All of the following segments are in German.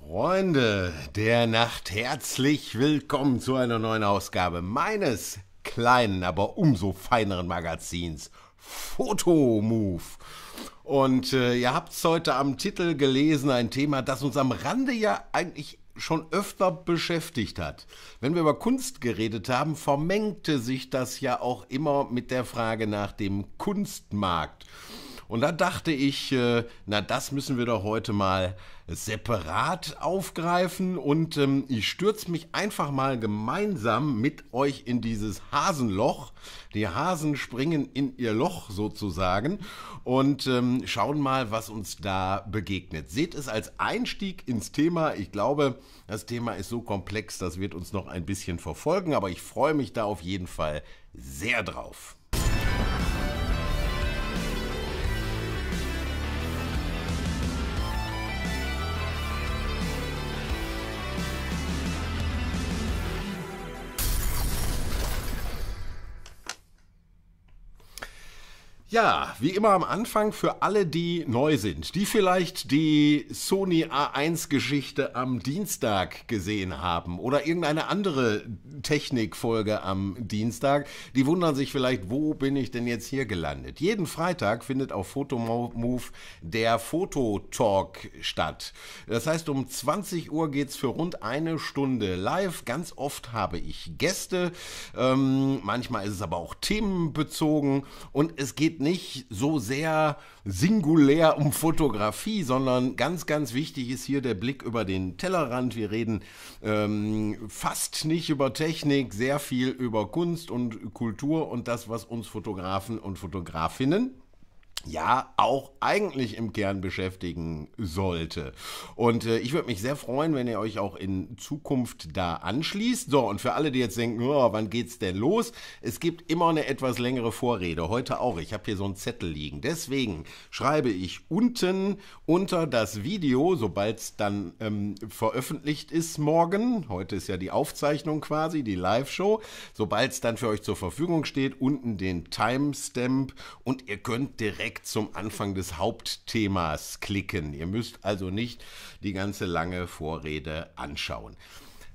Freunde der Nacht, herzlich willkommen zu einer neuen Ausgabe meines kleinen, aber umso feineren Magazins Photomove. Und äh, ihr habt es heute am Titel gelesen, ein Thema, das uns am Rande ja eigentlich schon öfter beschäftigt hat. Wenn wir über Kunst geredet haben, vermengte sich das ja auch immer mit der Frage nach dem Kunstmarkt. Und da dachte ich, äh, na das müssen wir doch heute mal separat aufgreifen und ähm, ich stürze mich einfach mal gemeinsam mit euch in dieses Hasenloch. Die Hasen springen in ihr Loch sozusagen und ähm, schauen mal, was uns da begegnet. Seht es als Einstieg ins Thema. Ich glaube, das Thema ist so komplex, das wird uns noch ein bisschen verfolgen, aber ich freue mich da auf jeden Fall sehr drauf. Ja, wie immer am Anfang für alle, die neu sind, die vielleicht die Sony A1-Geschichte am Dienstag gesehen haben oder irgendeine andere Technikfolge am Dienstag, die wundern sich vielleicht, wo bin ich denn jetzt hier gelandet? Jeden Freitag findet auf Photomove der Fototalk statt. Das heißt, um 20 Uhr geht's für rund eine Stunde live. Ganz oft habe ich Gäste, ähm, manchmal ist es aber auch themenbezogen und es geht nicht so sehr singulär um Fotografie, sondern ganz, ganz wichtig ist hier der Blick über den Tellerrand. Wir reden ähm, fast nicht über Technik, sehr viel über Kunst und Kultur und das, was uns Fotografen und Fotografinnen ja auch eigentlich im Kern beschäftigen sollte. Und äh, ich würde mich sehr freuen, wenn ihr euch auch in Zukunft da anschließt. So, und für alle, die jetzt denken, oh, wann geht's denn los? Es gibt immer eine etwas längere Vorrede. Heute auch. Ich habe hier so einen Zettel liegen. Deswegen schreibe ich unten unter das Video, sobald es dann ähm, veröffentlicht ist morgen. Heute ist ja die Aufzeichnung quasi, die Live-Show. Sobald es dann für euch zur Verfügung steht, unten den Timestamp und ihr könnt direkt direkt zum Anfang des Hauptthemas klicken. Ihr müsst also nicht die ganze lange Vorrede anschauen.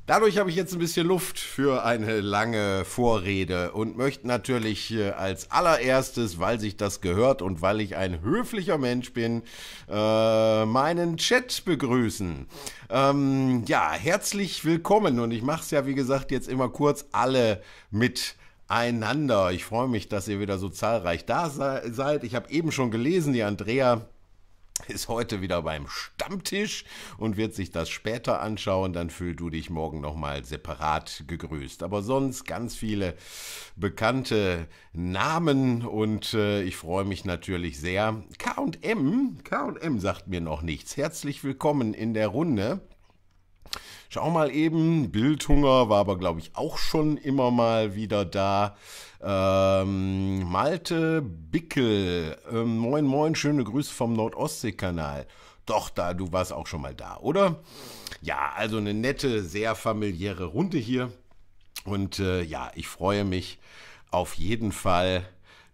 Dadurch habe ich jetzt ein bisschen Luft für eine lange Vorrede und möchte natürlich äh, als allererstes, weil sich das gehört und weil ich ein höflicher Mensch bin, äh, meinen Chat begrüßen. Ähm, ja, herzlich willkommen und ich mache es ja, wie gesagt, jetzt immer kurz alle mit einander. Ich freue mich, dass ihr wieder so zahlreich da seid. Ich habe eben schon gelesen, die Andrea ist heute wieder beim Stammtisch und wird sich das später anschauen. Dann fühlst du dich morgen nochmal separat gegrüßt. Aber sonst ganz viele bekannte Namen und äh, ich freue mich natürlich sehr. KM, KM sagt mir noch nichts. Herzlich willkommen in der Runde. Schau mal eben, Bildhunger war aber, glaube ich, auch schon immer mal wieder da. Ähm, Malte Bickel, ähm, moin, moin, schöne Grüße vom Nordostsee-Kanal. Doch, da, du warst auch schon mal da, oder? Ja, also eine nette, sehr familiäre Runde hier. Und äh, ja, ich freue mich auf jeden Fall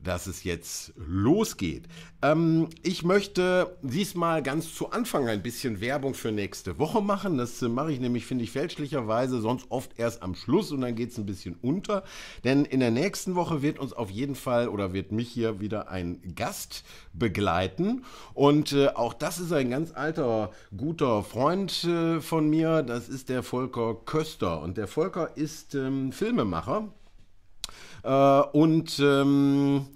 dass es jetzt losgeht. Ähm, ich möchte diesmal ganz zu Anfang ein bisschen Werbung für nächste Woche machen. Das äh, mache ich nämlich, finde ich, fälschlicherweise sonst oft erst am Schluss und dann geht es ein bisschen unter. Denn in der nächsten Woche wird uns auf jeden Fall oder wird mich hier wieder ein Gast begleiten. Und äh, auch das ist ein ganz alter, guter Freund äh, von mir. Das ist der Volker Köster. Und der Volker ist ähm, Filmemacher äh, und ähm,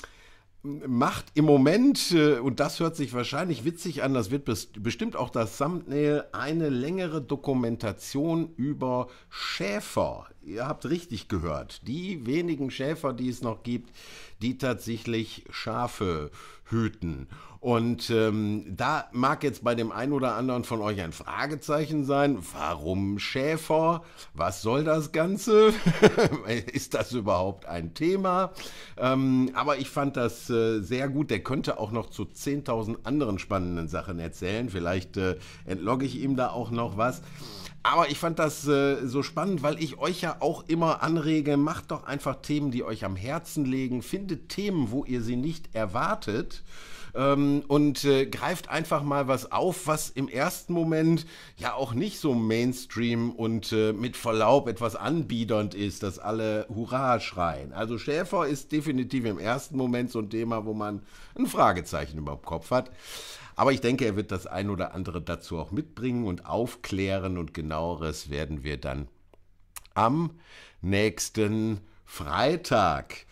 macht im Moment, äh, und das hört sich wahrscheinlich witzig an, das wird bestimmt auch das Thumbnail, eine längere Dokumentation über Schäfer. Ihr habt richtig gehört. Die wenigen Schäfer, die es noch gibt, die tatsächlich Schafe hüten. Und ähm, da mag jetzt bei dem einen oder anderen von euch ein Fragezeichen sein. Warum Schäfer? Was soll das Ganze? Ist das überhaupt ein Thema? Ähm, aber ich fand das äh, sehr gut. Der könnte auch noch zu 10.000 anderen spannenden Sachen erzählen. Vielleicht äh, entlogge ich ihm da auch noch was. Aber ich fand das äh, so spannend, weil ich euch ja auch immer anrege, macht doch einfach Themen, die euch am Herzen liegen, findet Themen, wo ihr sie nicht erwartet ähm, und äh, greift einfach mal was auf, was im ersten Moment ja auch nicht so Mainstream und äh, mit Verlaub etwas anbiedernd ist, dass alle Hurra schreien. Also Schäfer ist definitiv im ersten Moment so ein Thema, wo man ein Fragezeichen über dem Kopf hat. Aber ich denke, er wird das ein oder andere dazu auch mitbringen und aufklären und genaueres werden wir dann am nächsten Freitag.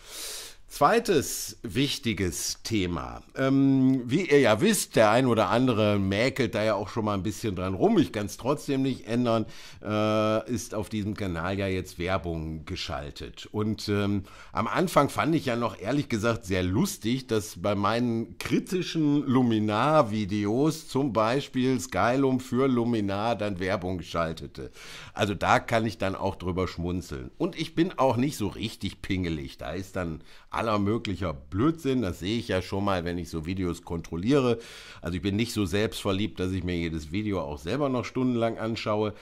Zweites wichtiges Thema. Ähm, wie ihr ja wisst, der ein oder andere mäkelt da ja auch schon mal ein bisschen dran rum. Ich kann es trotzdem nicht ändern. Äh, ist auf diesem Kanal ja jetzt Werbung geschaltet. Und ähm, am Anfang fand ich ja noch ehrlich gesagt sehr lustig, dass bei meinen kritischen Luminar-Videos zum Beispiel Skylum für Luminar dann Werbung schaltete. Also da kann ich dann auch drüber schmunzeln. Und ich bin auch nicht so richtig pingelig. Da ist dann aller möglicher Blödsinn. Das sehe ich ja schon mal, wenn ich so Videos kontrolliere. Also ich bin nicht so selbstverliebt, dass ich mir jedes Video auch selber noch stundenlang anschaue.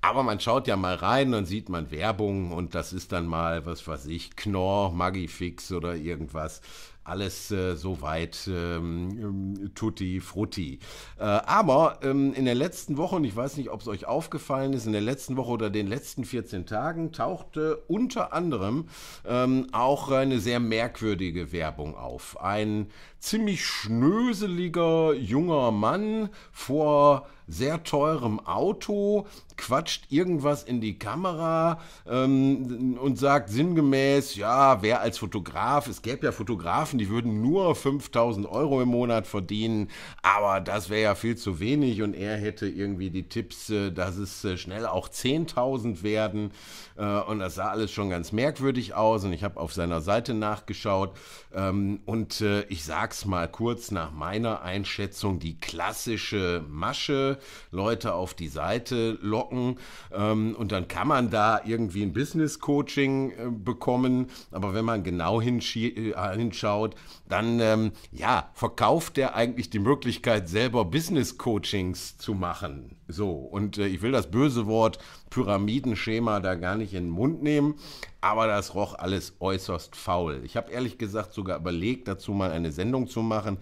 Aber man schaut ja mal rein, dann sieht man Werbung und das ist dann mal, was weiß ich, Knorr, Magifix oder irgendwas alles äh, soweit ähm, ähm, tutti frutti. Äh, aber ähm, in der letzten Woche, und ich weiß nicht, ob es euch aufgefallen ist, in der letzten Woche oder den letzten 14 Tagen tauchte unter anderem ähm, auch eine sehr merkwürdige Werbung auf. Ein ziemlich schnöseliger junger Mann vor sehr teurem Auto, quatscht irgendwas in die Kamera ähm, und sagt sinngemäß, ja, wer als Fotograf, es gäbe ja Fotografen, die würden nur 5000 Euro im Monat verdienen, aber das wäre ja viel zu wenig und er hätte irgendwie die Tipps, äh, dass es äh, schnell auch 10.000 werden äh, und das sah alles schon ganz merkwürdig aus und ich habe auf seiner Seite nachgeschaut ähm, und äh, ich sage sag's mal kurz nach meiner Einschätzung die klassische Masche, Leute auf die Seite locken ähm, und dann kann man da irgendwie ein Business Coaching äh, bekommen, aber wenn man genau äh, hinschaut, dann ähm, ja, verkauft der eigentlich die Möglichkeit selber Business Coachings zu machen. So, und äh, ich will das böse Wort Pyramidenschema da gar nicht in den Mund nehmen, aber das roch alles äußerst faul. Ich habe ehrlich gesagt sogar überlegt, dazu mal eine Sendung zu machen.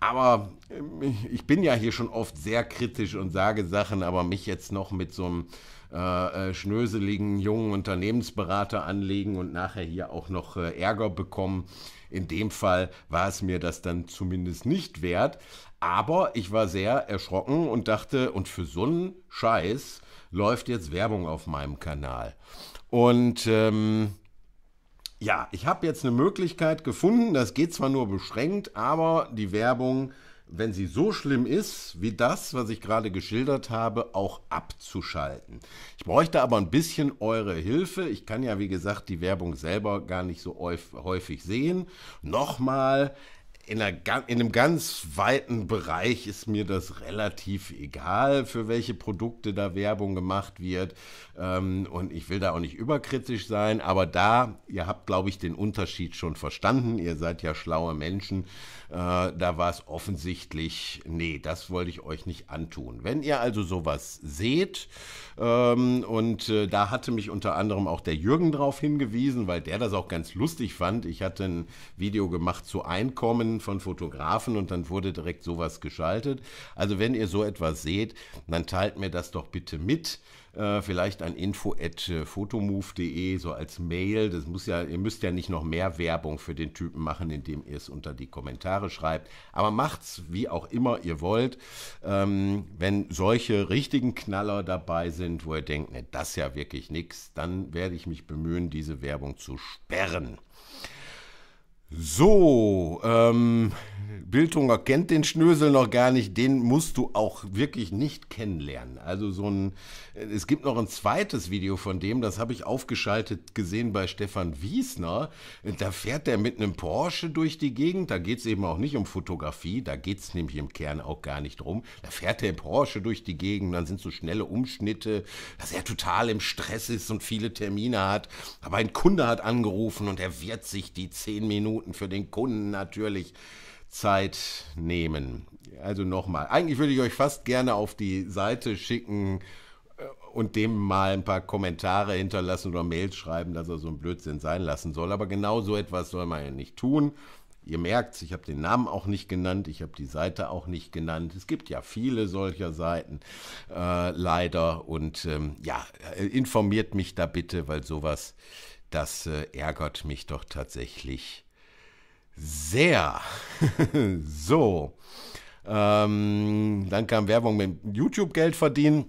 Aber äh, ich bin ja hier schon oft sehr kritisch und sage Sachen, aber mich jetzt noch mit so einem äh, äh schnöseligen jungen Unternehmensberater anlegen und nachher hier auch noch äh, Ärger bekommen in dem Fall war es mir das dann zumindest nicht wert. Aber ich war sehr erschrocken und dachte, und für so einen Scheiß läuft jetzt Werbung auf meinem Kanal. Und ähm, ja, ich habe jetzt eine Möglichkeit gefunden, das geht zwar nur beschränkt, aber die Werbung wenn sie so schlimm ist, wie das, was ich gerade geschildert habe, auch abzuschalten. Ich bräuchte aber ein bisschen eure Hilfe. Ich kann ja, wie gesagt, die Werbung selber gar nicht so häufig sehen. Nochmal, in, einer, in, einem ganz weiten Bereich ist mir das relativ egal, für welche Produkte da Werbung gemacht wird. Ähm, und ich will da auch nicht überkritisch sein, aber da, ihr habt, glaube ich, den Unterschied schon verstanden. Ihr seid ja schlaue Menschen. Äh, da war es offensichtlich, nee, das wollte ich euch nicht antun. Wenn ihr also sowas seht, ähm, und äh, da hatte mich unter anderem auch der Jürgen darauf hingewiesen, weil der das auch ganz lustig fand. Ich hatte ein Video gemacht zu Einkommen von Fotografen und dann wurde direkt sowas geschaltet. Also wenn ihr so etwas seht, dann teilt mir das doch bitte mit. Äh, vielleicht an info.fotomove.de, so als Mail. Das muss ja, ihr müsst ja nicht noch mehr Werbung für den Typen machen, indem ihr es unter die Kommentare schreibt. Aber macht's, wie auch immer ihr wollt. Ähm, wenn solche richtigen Knaller dabei sind, wo ihr denkt, ne, das ist ja wirklich nichts, dann werde ich mich bemühen, diese Werbung zu sperren. So, ähm, Bildhunger kennt den Schnösel noch gar nicht, den musst du auch wirklich nicht kennenlernen. Also so ein, äh, es gibt noch ein zweites Video von dem, das habe ich aufgeschaltet gesehen bei Stefan Wiesner. Da fährt der mit einem Porsche durch die Gegend, da geht es eben auch nicht um Fotografie, da geht es nämlich im Kern auch gar nicht drum. Da fährt der Porsche durch die Gegend, dann sind so schnelle Umschnitte, dass er total im Stress ist und viele Termine hat. Aber ein Kunde hat angerufen und er wird sich die zehn Minuten Minuten für den Kunden natürlich Zeit nehmen. Also nochmal, eigentlich würde ich euch fast gerne auf die Seite schicken äh, und dem mal ein paar Kommentare hinterlassen oder Mails schreiben, dass er so einen Blödsinn sein lassen soll. Aber genau so etwas soll man ja nicht tun. Ihr merkt, ich habe den Namen auch nicht genannt, ich habe die Seite auch nicht genannt. Es gibt ja viele solcher Seiten, äh, leider. Und ähm, ja, informiert mich da bitte, weil sowas, das äh, ärgert mich doch tatsächlich sehr. so. Ähm, dann kam Werbung mit YouTube-Geld verdienen.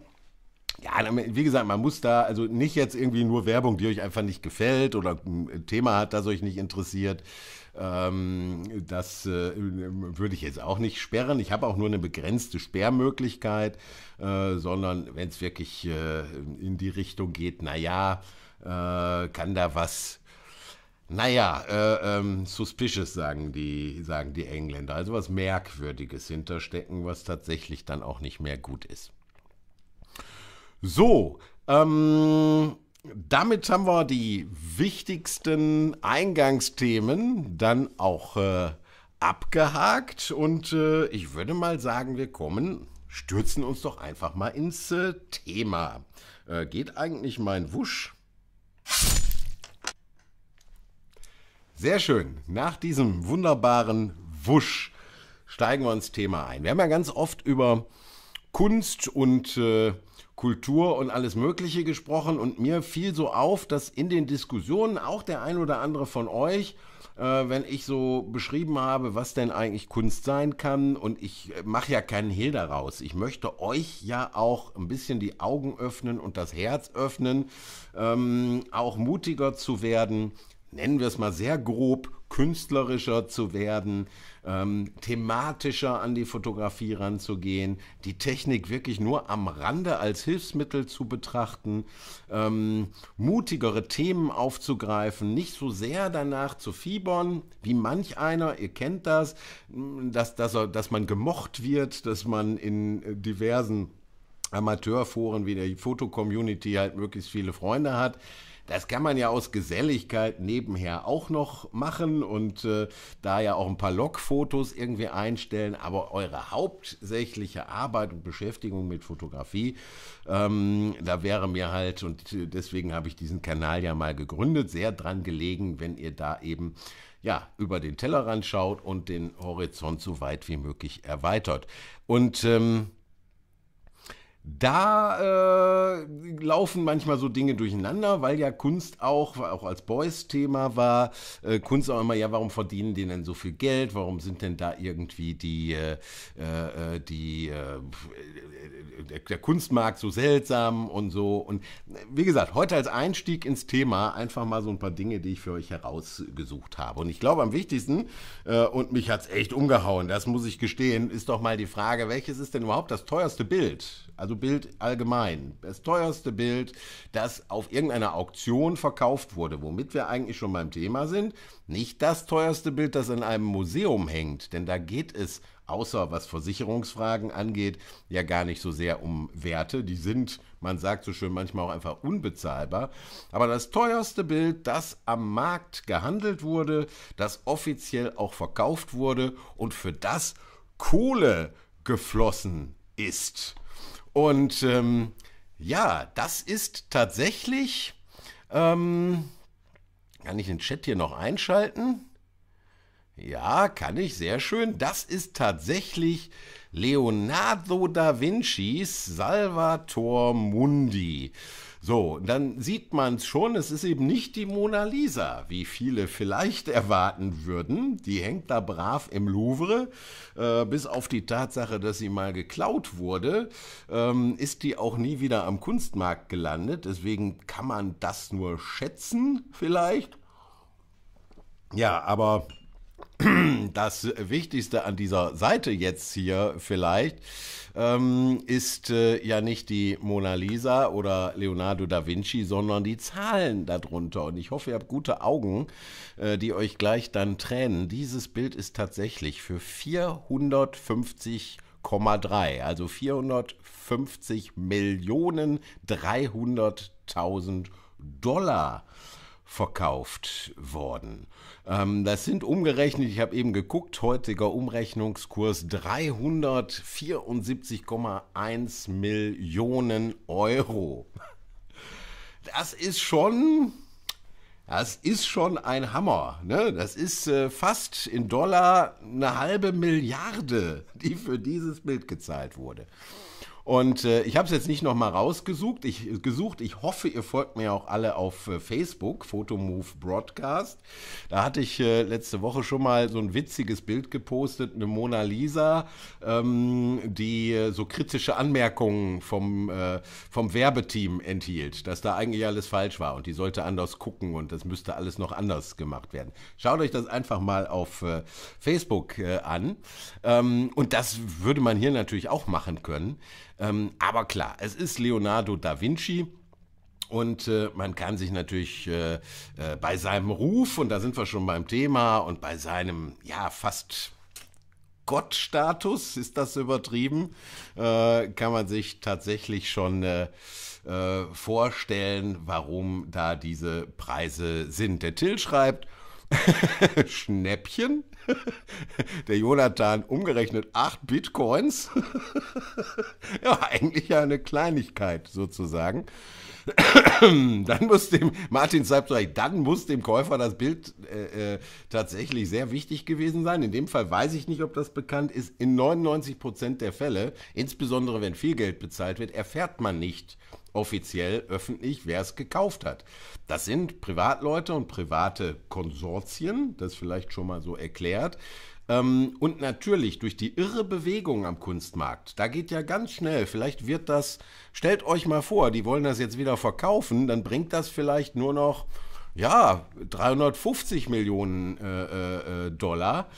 Ja, wie gesagt, man muss da also nicht jetzt irgendwie nur Werbung, die euch einfach nicht gefällt oder ein Thema hat, das euch nicht interessiert. Ähm, das äh, würde ich jetzt auch nicht sperren. Ich habe auch nur eine begrenzte Sperrmöglichkeit, äh, sondern wenn es wirklich äh, in die Richtung geht, naja, äh, kann da was naja, äh, ähm, suspicious sagen die, sagen die Engländer. Also was Merkwürdiges hinterstecken, was tatsächlich dann auch nicht mehr gut ist. So, ähm, damit haben wir die wichtigsten Eingangsthemen dann auch äh, abgehakt und äh, ich würde mal sagen, wir kommen, stürzen uns doch einfach mal ins äh, Thema. Äh, geht eigentlich mein Wusch? Sehr schön. Nach diesem wunderbaren Wusch steigen wir ins Thema ein. Wir haben ja ganz oft über Kunst und äh, Kultur und alles Mögliche gesprochen und mir fiel so auf, dass in den Diskussionen auch der ein oder andere von euch, äh, wenn ich so beschrieben habe, was denn eigentlich Kunst sein kann und ich äh, mache ja keinen Hehl daraus. Ich möchte euch ja auch ein bisschen die Augen öffnen und das Herz öffnen, ähm, auch mutiger zu werden nennen wir es mal sehr grob, künstlerischer zu werden, ähm, thematischer an die Fotografie ranzugehen, die Technik wirklich nur am Rande als Hilfsmittel zu betrachten, ähm, mutigere Themen aufzugreifen, nicht so sehr danach zu fiebern, wie manch einer, ihr kennt das, dass, dass, er, dass man gemocht wird, dass man in äh, diversen Amateurforen wie der Foto-Community halt möglichst viele Freunde hat das kann man ja aus Geselligkeit nebenher auch noch machen und äh, da ja auch ein paar log irgendwie einstellen. Aber eure hauptsächliche Arbeit und Beschäftigung mit Fotografie, ähm, da wäre mir halt, und äh, deswegen habe ich diesen Kanal ja mal gegründet, sehr dran gelegen, wenn ihr da eben ja, über den Tellerrand schaut und den Horizont so weit wie möglich erweitert. Und ähm, da äh, laufen manchmal so Dinge durcheinander, weil ja Kunst auch, auch als Boys-Thema war, äh, Kunst auch immer, ja, warum verdienen die denn so viel Geld? Warum sind denn da irgendwie die, äh, äh die der, äh, äh, der, Kunstmarkt so seltsam und so? Und wie gesagt, heute als Einstieg ins Thema einfach mal so ein paar Dinge, die ich für euch herausgesucht habe. Und ich glaube, am wichtigsten, und mich hat es echt umgehauen, das muss ich gestehen, ist doch mal die Frage, welches ist denn überhaupt das teuerste Bild? also Bild allgemein, das teuerste Bild, das auf irgendeiner Auktion verkauft wurde, womit wir eigentlich schon beim Thema sind, nicht das teuerste Bild, das in einem Museum hängt, denn da geht es, außer was Versicherungsfragen angeht, ja gar nicht so sehr um Werte, die sind, man sagt so schön, manchmal auch einfach unbezahlbar, aber das teuerste Bild, das am Markt gehandelt wurde, das offiziell auch verkauft wurde und für das Kohle geflossen ist. Und ähm, ja, das ist tatsächlich. Ähm, kann ich den Chat hier noch einschalten? Ja, kann ich, sehr schön. Das ist tatsächlich Leonardo da Vincis Salvator Mundi. So, dann sieht man es schon, es ist eben nicht die Mona Lisa, wie viele vielleicht erwarten würden. Die hängt da brav im Louvre. Äh, bis auf die Tatsache, dass sie mal geklaut wurde, ähm, ist die auch nie wieder am Kunstmarkt gelandet. Deswegen kann man das nur schätzen, vielleicht. Ja, aber das Wichtigste an dieser Seite jetzt hier vielleicht ähm, ist äh, ja nicht die Mona Lisa oder Leonardo da Vinci, sondern die Zahlen darunter. Und ich hoffe, ihr habt gute Augen, äh, die euch gleich dann tränen. Dieses Bild ist tatsächlich für 450 4,3, also 450 Millionen 300.000 Dollar verkauft worden. Ähm, das sind umgerechnet, ich habe eben geguckt, heutiger Umrechnungskurs 374,1 Millionen Euro. Das ist schon das ist schon ein Hammer. Ne? Das ist äh, fast in Dollar eine halbe Milliarde, die für dieses Bild gezahlt wurde. Und äh, ich habe es jetzt nicht nochmal rausgesucht. Ich, äh, gesucht. ich hoffe, ihr folgt mir auch alle auf äh, Facebook, Photomove Broadcast. Da hatte ich äh, letzte Woche schon mal so ein witziges Bild gepostet, eine Mona Lisa, ähm, die äh, so kritische Anmerkungen vom, äh, vom Werbeteam enthielt, dass da eigentlich alles falsch war und die sollte anders gucken und das müsste alles noch anders gemacht werden. Schaut euch das einfach mal auf Facebook an. Ähm, und das würde man hier natürlich auch machen können. Ähm, aber klar, es ist Leonardo da Vinci. Und äh, man kann sich natürlich äh, äh, bei seinem Ruf, und da sind wir schon beim Thema, und bei seinem, ja, fast Gottstatus, ist das übertrieben, äh, kann man sich tatsächlich schon äh, äh, vorstellen, warum da diese Preise sind. Der Till schreibt, Schnäppchen? Der Jonathan umgerechnet 8 Bitcoins? ja, eigentlich ja eine Kleinigkeit sozusagen. dann muss dem, Martin sagt, dann muss dem Käufer das Bild äh, äh, tatsächlich sehr wichtig gewesen sein. In dem Fall weiß ich nicht, ob das bekannt ist. In 99% Prozent der Fälle, insbesondere wenn viel Geld bezahlt wird, erfährt man nicht, offiziell öffentlich, wer es gekauft hat. Das sind Privatleute und private Konsortien, das vielleicht schon mal so erklärt. Ähm, und natürlich durch die irre Bewegung am Kunstmarkt, da geht ja ganz schnell, vielleicht wird das, stellt euch mal vor, die wollen das jetzt wieder verkaufen, dann bringt das vielleicht nur noch, ja, 350 Millionen äh, äh, äh, Dollar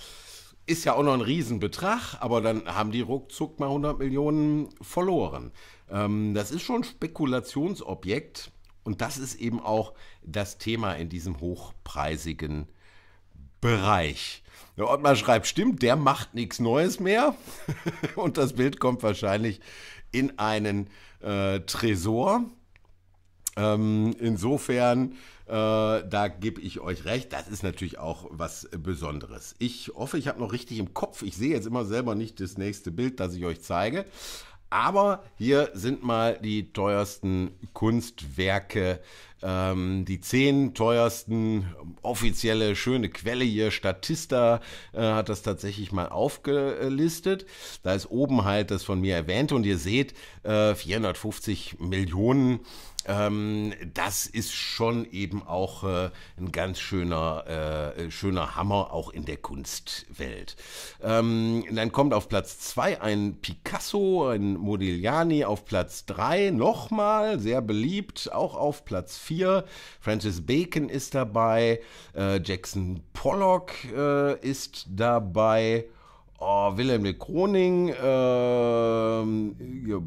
ist ja auch noch ein Riesenbetrag, aber dann haben die ruckzuck mal 100 Millionen verloren. Ähm, das ist schon Spekulationsobjekt und das ist eben auch das Thema in diesem hochpreisigen Bereich. Der Ottmar schreibt, stimmt, der macht nichts Neues mehr und das Bild kommt wahrscheinlich in einen äh, Tresor. Ähm, insofern, äh, da gebe ich euch recht, das ist natürlich auch was Besonderes. Ich hoffe, ich habe noch richtig im Kopf, ich sehe jetzt immer selber nicht das nächste Bild, das ich euch zeige, aber hier sind mal die teuersten Kunstwerke, ähm, die zehn teuersten offizielle schöne Quelle hier. Statista äh, hat das tatsächlich mal aufgelistet. Da ist oben halt das von mir erwähnte und ihr seht äh, 450 Millionen ähm, das ist schon eben auch äh, ein ganz schöner, äh, äh, schöner Hammer, auch in der Kunstwelt. Ähm, dann kommt auf Platz 2 ein Picasso, ein Modigliani, auf Platz 3 nochmal, sehr beliebt, auch auf Platz 4. Francis Bacon ist dabei, äh, Jackson Pollock äh, ist dabei. Oh, Wilhelm de Kroning, ähm,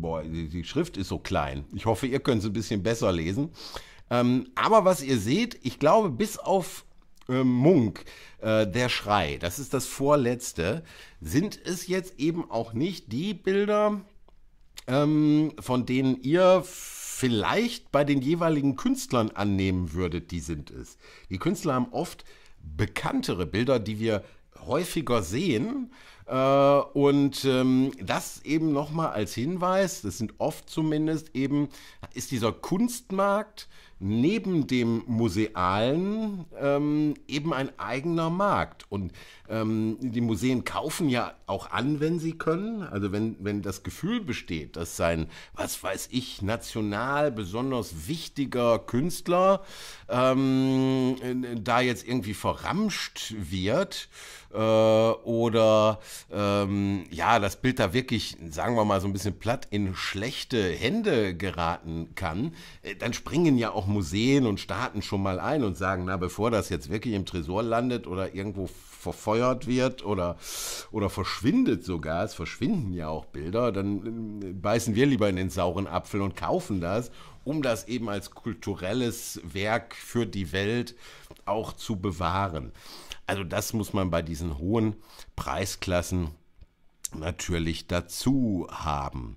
boah, die, die, Schrift ist so klein. Ich hoffe, ihr könnt es ein bisschen besser lesen. Ähm, aber was ihr seht, ich glaube, bis auf äh, Munk, äh, der Schrei, das ist das vorletzte, sind es jetzt eben auch nicht die Bilder, ähm, von denen ihr vielleicht bei den jeweiligen Künstlern annehmen würdet, die sind es. Die Künstler haben oft bekanntere Bilder, die wir häufiger sehen äh, und ähm, das eben nochmal als Hinweis, das sind oft zumindest eben, ist dieser Kunstmarkt, neben dem Musealen ähm, eben ein eigener Markt. Und ähm, die Museen kaufen ja auch an, wenn sie können. Also wenn, wenn das Gefühl besteht, dass sein, was weiß ich, national besonders wichtiger Künstler ähm, da jetzt irgendwie verramscht wird äh, oder ähm, ja, das Bild da wirklich, sagen wir mal so ein bisschen platt, in schlechte Hände geraten kann, äh, dann springen ja auch Museen und Staaten schon mal ein und sagen, na, bevor das jetzt wirklich im Tresor landet oder irgendwo verfeuert wird oder, oder verschwindet sogar, es verschwinden ja auch Bilder, dann äh, beißen wir lieber in den sauren Apfel und kaufen das, um das eben als kulturelles Werk für die Welt auch zu bewahren. Also das muss man bei diesen hohen Preisklassen natürlich dazu haben.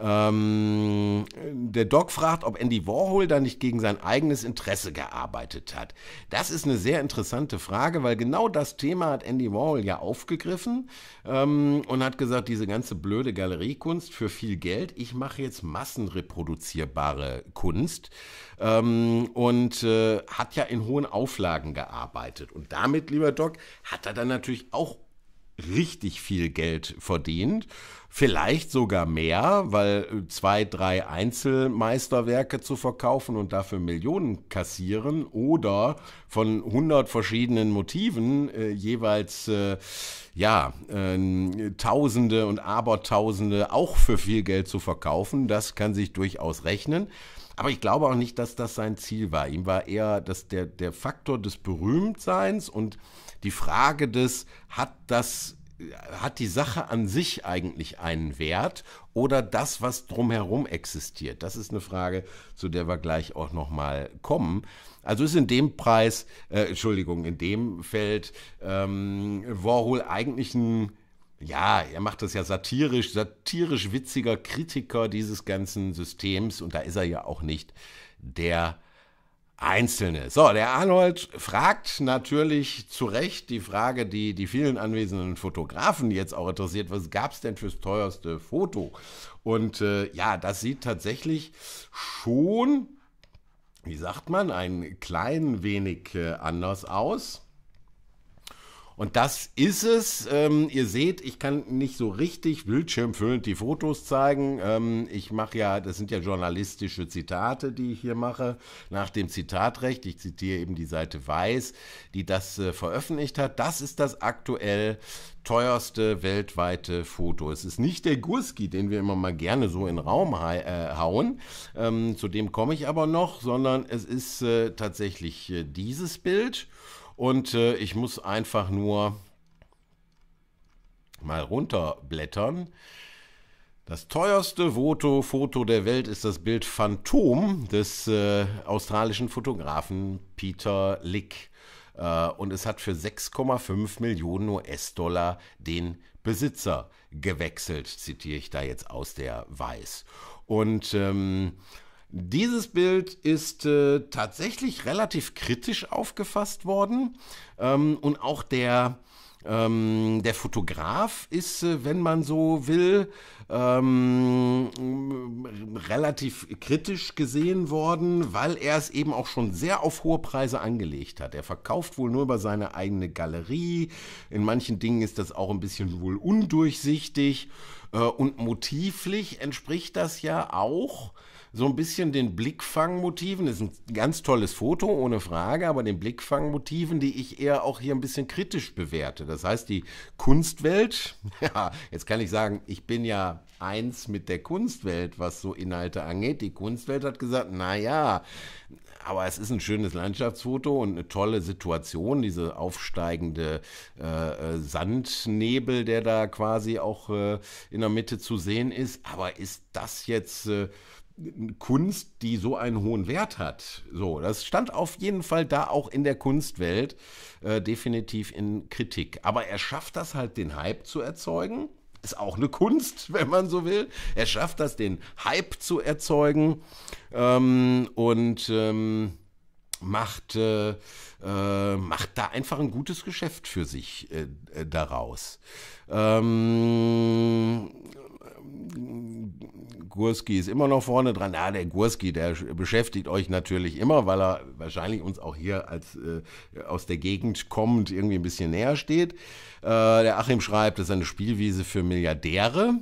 Ähm, der Doc fragt, ob Andy Warhol da nicht gegen sein eigenes Interesse gearbeitet hat. Das ist eine sehr interessante Frage, weil genau das Thema hat Andy Warhol ja aufgegriffen ähm, und hat gesagt, diese ganze blöde Galeriekunst für viel Geld, ich mache jetzt massenreproduzierbare Kunst ähm, und äh, hat ja in hohen Auflagen gearbeitet. Und damit, lieber Doc, hat er dann natürlich auch richtig viel Geld verdient. Vielleicht sogar mehr, weil äh, zwei, drei Einzelmeisterwerke zu verkaufen und dafür Millionen kassieren oder von 100 verschiedenen Motiven äh, jeweils äh, ja, äh, Tausende und Abertausende auch für viel Geld zu verkaufen, das kann sich durchaus rechnen. Aber ich glaube auch nicht, dass das sein Ziel war. Ihm war eher dass der, der Faktor des Berühmtseins und die Frage des, hat das hat die Sache an sich eigentlich einen Wert oder das, was drumherum existiert? Das ist eine Frage, zu der wir gleich auch nochmal kommen. Also ist in dem Preis, äh, Entschuldigung, in dem Feld ähm, Warhol eigentlich ein, ja, er macht das ja satirisch, satirisch witziger Kritiker dieses ganzen Systems und da ist er ja auch nicht der Einzelne. So, der Arnold fragt natürlich zu Recht die Frage, die die vielen anwesenden Fotografen jetzt auch interessiert, was gab es denn fürs teuerste Foto? Und äh, ja, das sieht tatsächlich schon, wie sagt man, ein klein wenig äh, anders aus. Und das ist es. Ähm, ihr seht, ich kann nicht so richtig bildschirmfüllend die Fotos zeigen. Ähm, ich mache ja, das sind ja journalistische Zitate, die ich hier mache, nach dem Zitatrecht. Ich zitiere eben die Seite Weiß, die das äh, veröffentlicht hat. Das ist das aktuell teuerste weltweite Foto. Es ist nicht der Gurski, den wir immer mal gerne so in den Raum ha äh, hauen. Ähm, zu dem komme ich aber noch, sondern es ist äh, tatsächlich äh, dieses Bild. Und äh, ich muss einfach nur mal runterblättern. Das teuerste Voto, Foto der Welt ist das Bild Phantom des äh, australischen Fotografen Peter Lick. Äh, und es hat für 6,5 Millionen US-Dollar den Besitzer gewechselt, zitiere ich da jetzt aus der Weiß. Und ähm, dieses Bild ist äh, tatsächlich relativ kritisch aufgefasst worden ähm, und auch der, ähm, der Fotograf ist, äh, wenn man so will, ähm, relativ kritisch gesehen worden, weil er es eben auch schon sehr auf hohe Preise angelegt hat. Er verkauft wohl nur über seine eigene Galerie. In manchen Dingen ist das auch ein bisschen wohl undurchsichtig. Äh, und motivlich entspricht das ja auch so ein bisschen den Blickfangmotiven, das ist ein ganz tolles Foto, ohne Frage, aber den Blickfangmotiven, die ich eher auch hier ein bisschen kritisch bewerte. Das heißt, die Kunstwelt, ja, jetzt kann ich sagen, ich bin ja eins mit der Kunstwelt, was so Inhalte angeht. Die Kunstwelt hat gesagt, naja, aber es ist ein schönes Landschaftsfoto und eine tolle Situation, diese aufsteigende äh, äh, Sandnebel, der da quasi auch äh, in der Mitte zu sehen ist. Aber ist das jetzt... Äh, Kunst, die so einen hohen Wert hat. So, das stand auf jeden Fall da auch in der Kunstwelt äh, definitiv in Kritik. Aber er schafft das halt, den Hype zu erzeugen. Ist auch eine Kunst, wenn man so will. Er schafft das, den Hype zu erzeugen ähm, und ähm, macht, äh, äh, macht da einfach ein gutes Geschäft für sich äh, äh, daraus. Ähm, Gurski ist immer noch vorne dran. Ja, der Gurski, der beschäftigt euch natürlich immer, weil er wahrscheinlich uns auch hier als äh, aus der Gegend kommend irgendwie ein bisschen näher steht. Äh, der Achim schreibt, das ist eine Spielwiese für Milliardäre.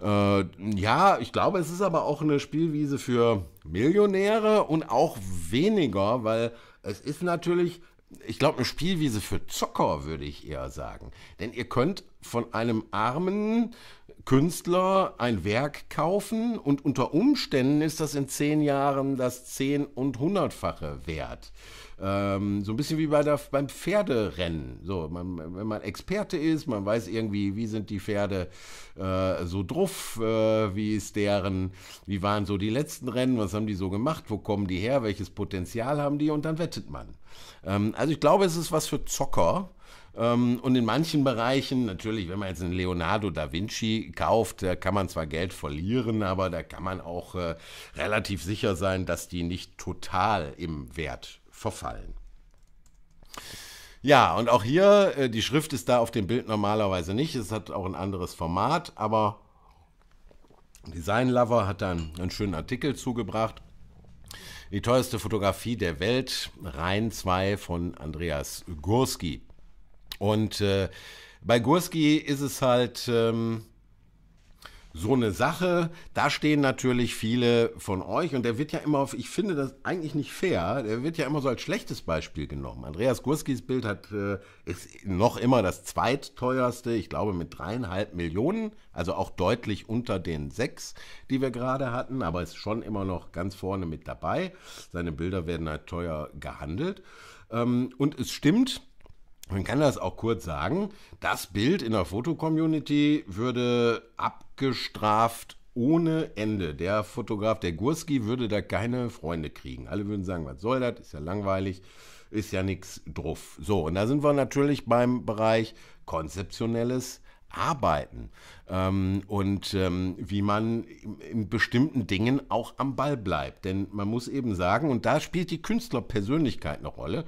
Äh, ja, ich glaube, es ist aber auch eine Spielwiese für Millionäre und auch weniger, weil es ist natürlich, ich glaube, eine Spielwiese für Zocker, würde ich eher sagen. Denn ihr könnt von einem armen Künstler ein Werk kaufen und unter Umständen ist das in zehn Jahren das zehn- und hundertfache wert. Ähm, so ein bisschen wie bei der, beim Pferderennen. So, man, wenn man Experte ist, man weiß irgendwie, wie sind die Pferde äh, so druff, äh, wie ist deren, wie waren so die letzten Rennen, was haben die so gemacht, wo kommen die her, welches Potenzial haben die und dann wettet man. Ähm, also ich glaube, es ist was für Zocker. Ähm, und in manchen Bereichen, natürlich, wenn man jetzt einen Leonardo da Vinci kauft, da kann man zwar Geld verlieren, aber da kann man auch äh, relativ sicher sein, dass die nicht total im Wert verfallen. Ja, und auch hier, äh, die Schrift ist da auf dem Bild normalerweise nicht. Es hat auch ein anderes Format, aber Design Lover hat dann einen schönen Artikel zugebracht. Die teuerste Fotografie der Welt, Reihen 2 von Andreas Gurski. Und äh, bei Gurski ist es halt ähm, so eine Sache. Da stehen natürlich viele von euch und der wird ja immer auf, ich finde das eigentlich nicht fair, der wird ja immer so als schlechtes Beispiel genommen. Andreas Gurskis Bild hat, äh, ist noch immer das zweitteuerste, ich glaube mit dreieinhalb Millionen, also auch deutlich unter den sechs, die wir gerade hatten, aber ist schon immer noch ganz vorne mit dabei. Seine Bilder werden halt teuer gehandelt. Ähm, und es stimmt, man kann das auch kurz sagen. Das Bild in der Fotocommunity würde abgestraft ohne Ende. Der Fotograf, der Gurski, würde da keine Freunde kriegen. Alle würden sagen, was soll das? Ist ja langweilig, ist ja nichts drauf. So, und da sind wir natürlich beim Bereich konzeptionelles Arbeiten ähm, und ähm, wie man in bestimmten Dingen auch am Ball bleibt. Denn man muss eben sagen, und da spielt die Künstlerpersönlichkeit eine Rolle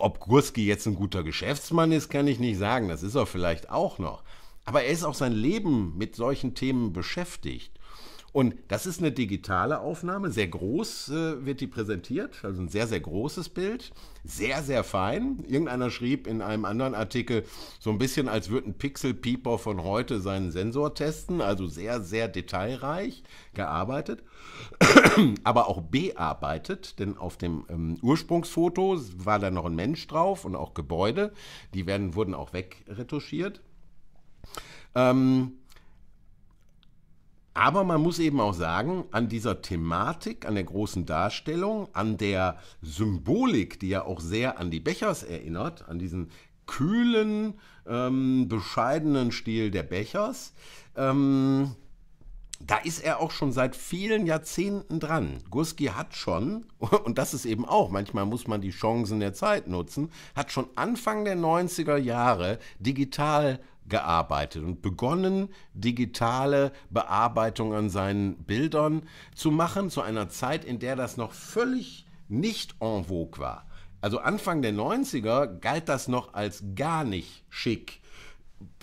ob Gurski jetzt ein guter Geschäftsmann ist, kann ich nicht sagen. Das ist er vielleicht auch noch. Aber er ist auch sein Leben mit solchen Themen beschäftigt. Und das ist eine digitale Aufnahme, sehr groß äh, wird die präsentiert, also ein sehr, sehr großes Bild, sehr, sehr fein. Irgendeiner schrieb in einem anderen Artikel, so ein bisschen als würde ein Pixel-Pieper von heute seinen Sensor testen, also sehr, sehr detailreich gearbeitet, aber auch bearbeitet, denn auf dem ähm, Ursprungsfoto war da noch ein Mensch drauf und auch Gebäude, die werden, wurden auch wegretuschiert. Ähm, aber man muss eben auch sagen, an dieser Thematik, an der großen Darstellung, an der Symbolik, die ja auch sehr an die Bechers erinnert, an diesen kühlen, ähm, bescheidenen Stil der Bechers, ähm, da ist er auch schon seit vielen Jahrzehnten dran. Gurski hat schon, und das ist eben auch, manchmal muss man die Chancen der Zeit nutzen, hat schon Anfang der 90er Jahre digital gearbeitet und begonnen, digitale Bearbeitung an seinen Bildern zu machen, zu einer Zeit, in der das noch völlig nicht en vogue war. Also Anfang der 90er galt das noch als gar nicht schick.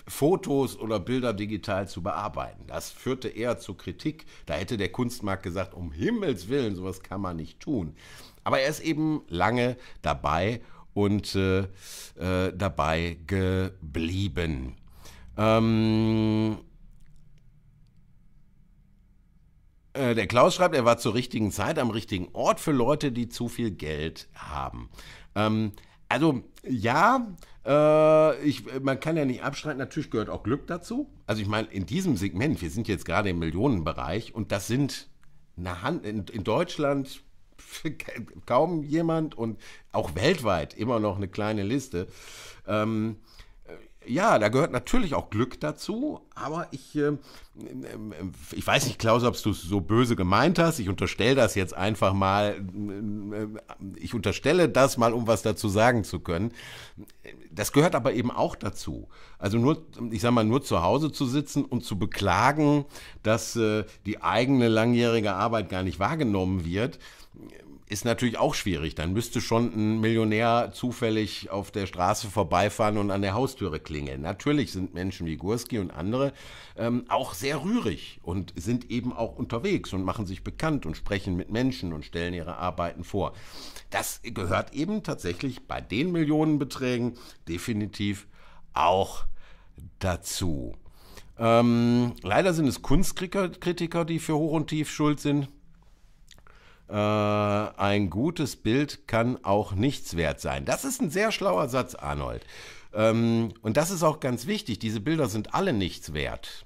Fotos oder Bilder digital zu bearbeiten. Das führte eher zu Kritik. Da hätte der Kunstmarkt gesagt, um Himmels willen, sowas kann man nicht tun. Aber er ist eben lange dabei und äh, äh, dabei geblieben. Ähm, äh, der Klaus schreibt, er war zur richtigen Zeit am richtigen Ort für Leute, die zu viel Geld haben. Ähm, also ja, äh, ich, man kann ja nicht abstreiten, natürlich gehört auch Glück dazu. Also ich meine, in diesem Segment, wir sind jetzt gerade im Millionenbereich und das sind eine Hand, in, in Deutschland kaum jemand und auch weltweit immer noch eine kleine Liste. Ähm, ja, da gehört natürlich auch Glück dazu, aber ich, äh, äh ich weiß nicht, Klaus, ob du es so böse gemeint hast. Ich unterstelle das jetzt einfach mal. Äh, ich unterstelle das mal, um was dazu sagen zu können. Das gehört aber eben auch dazu. Also nur, ich sag mal, nur zu Hause zu sitzen und zu beklagen, dass äh, die eigene langjährige Arbeit gar nicht wahrgenommen wird, ist natürlich auch schwierig. Dann müsste schon ein Millionär zufällig auf der Straße vorbeifahren und an der Haustüre klingeln. Natürlich sind Menschen wie Gurski und andere ähm, auch sehr rührig und sind eben auch unterwegs und machen sich bekannt und sprechen mit Menschen und stellen ihre Arbeiten vor. Das gehört eben tatsächlich bei den Millionenbeträgen definitiv auch dazu. Ähm, leider sind es Kunstkritiker, die für Hoch und Tief schuld sind. Äh, ein gutes Bild kann auch nichts wert sein. Das ist ein sehr schlauer Satz, Arnold. Ähm, und das ist auch ganz wichtig. Diese Bilder sind alle nichts wert.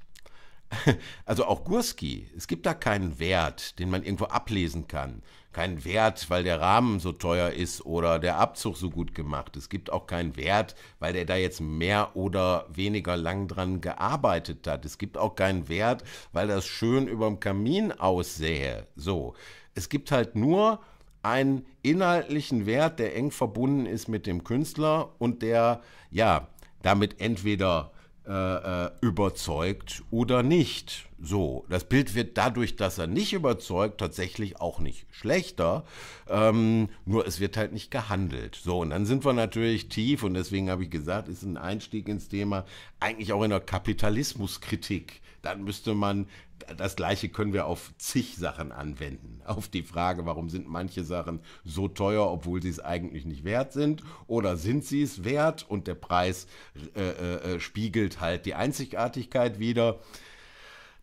Also auch Gurski. Es gibt da keinen Wert, den man irgendwo ablesen kann. Keinen Wert, weil der Rahmen so teuer ist oder der Abzug so gut gemacht. Es gibt auch keinen Wert, weil der da jetzt mehr oder weniger lang dran gearbeitet hat. Es gibt auch keinen Wert, weil das schön überm Kamin aussähe. So. Es gibt halt nur einen inhaltlichen Wert, der eng verbunden ist mit dem Künstler und der, ja, damit entweder äh, äh, überzeugt oder nicht. So, das Bild wird dadurch, dass er nicht überzeugt, tatsächlich auch nicht schlechter, ähm, nur es wird halt nicht gehandelt. So, und dann sind wir natürlich tief und deswegen habe ich gesagt, ist ein Einstieg ins Thema eigentlich auch in der Kapitalismuskritik dann müsste man, das gleiche können wir auf zig Sachen anwenden. Auf die Frage, warum sind manche Sachen so teuer, obwohl sie es eigentlich nicht wert sind, oder sind sie es wert und der Preis äh, äh, äh spiegelt halt die Einzigartigkeit wieder?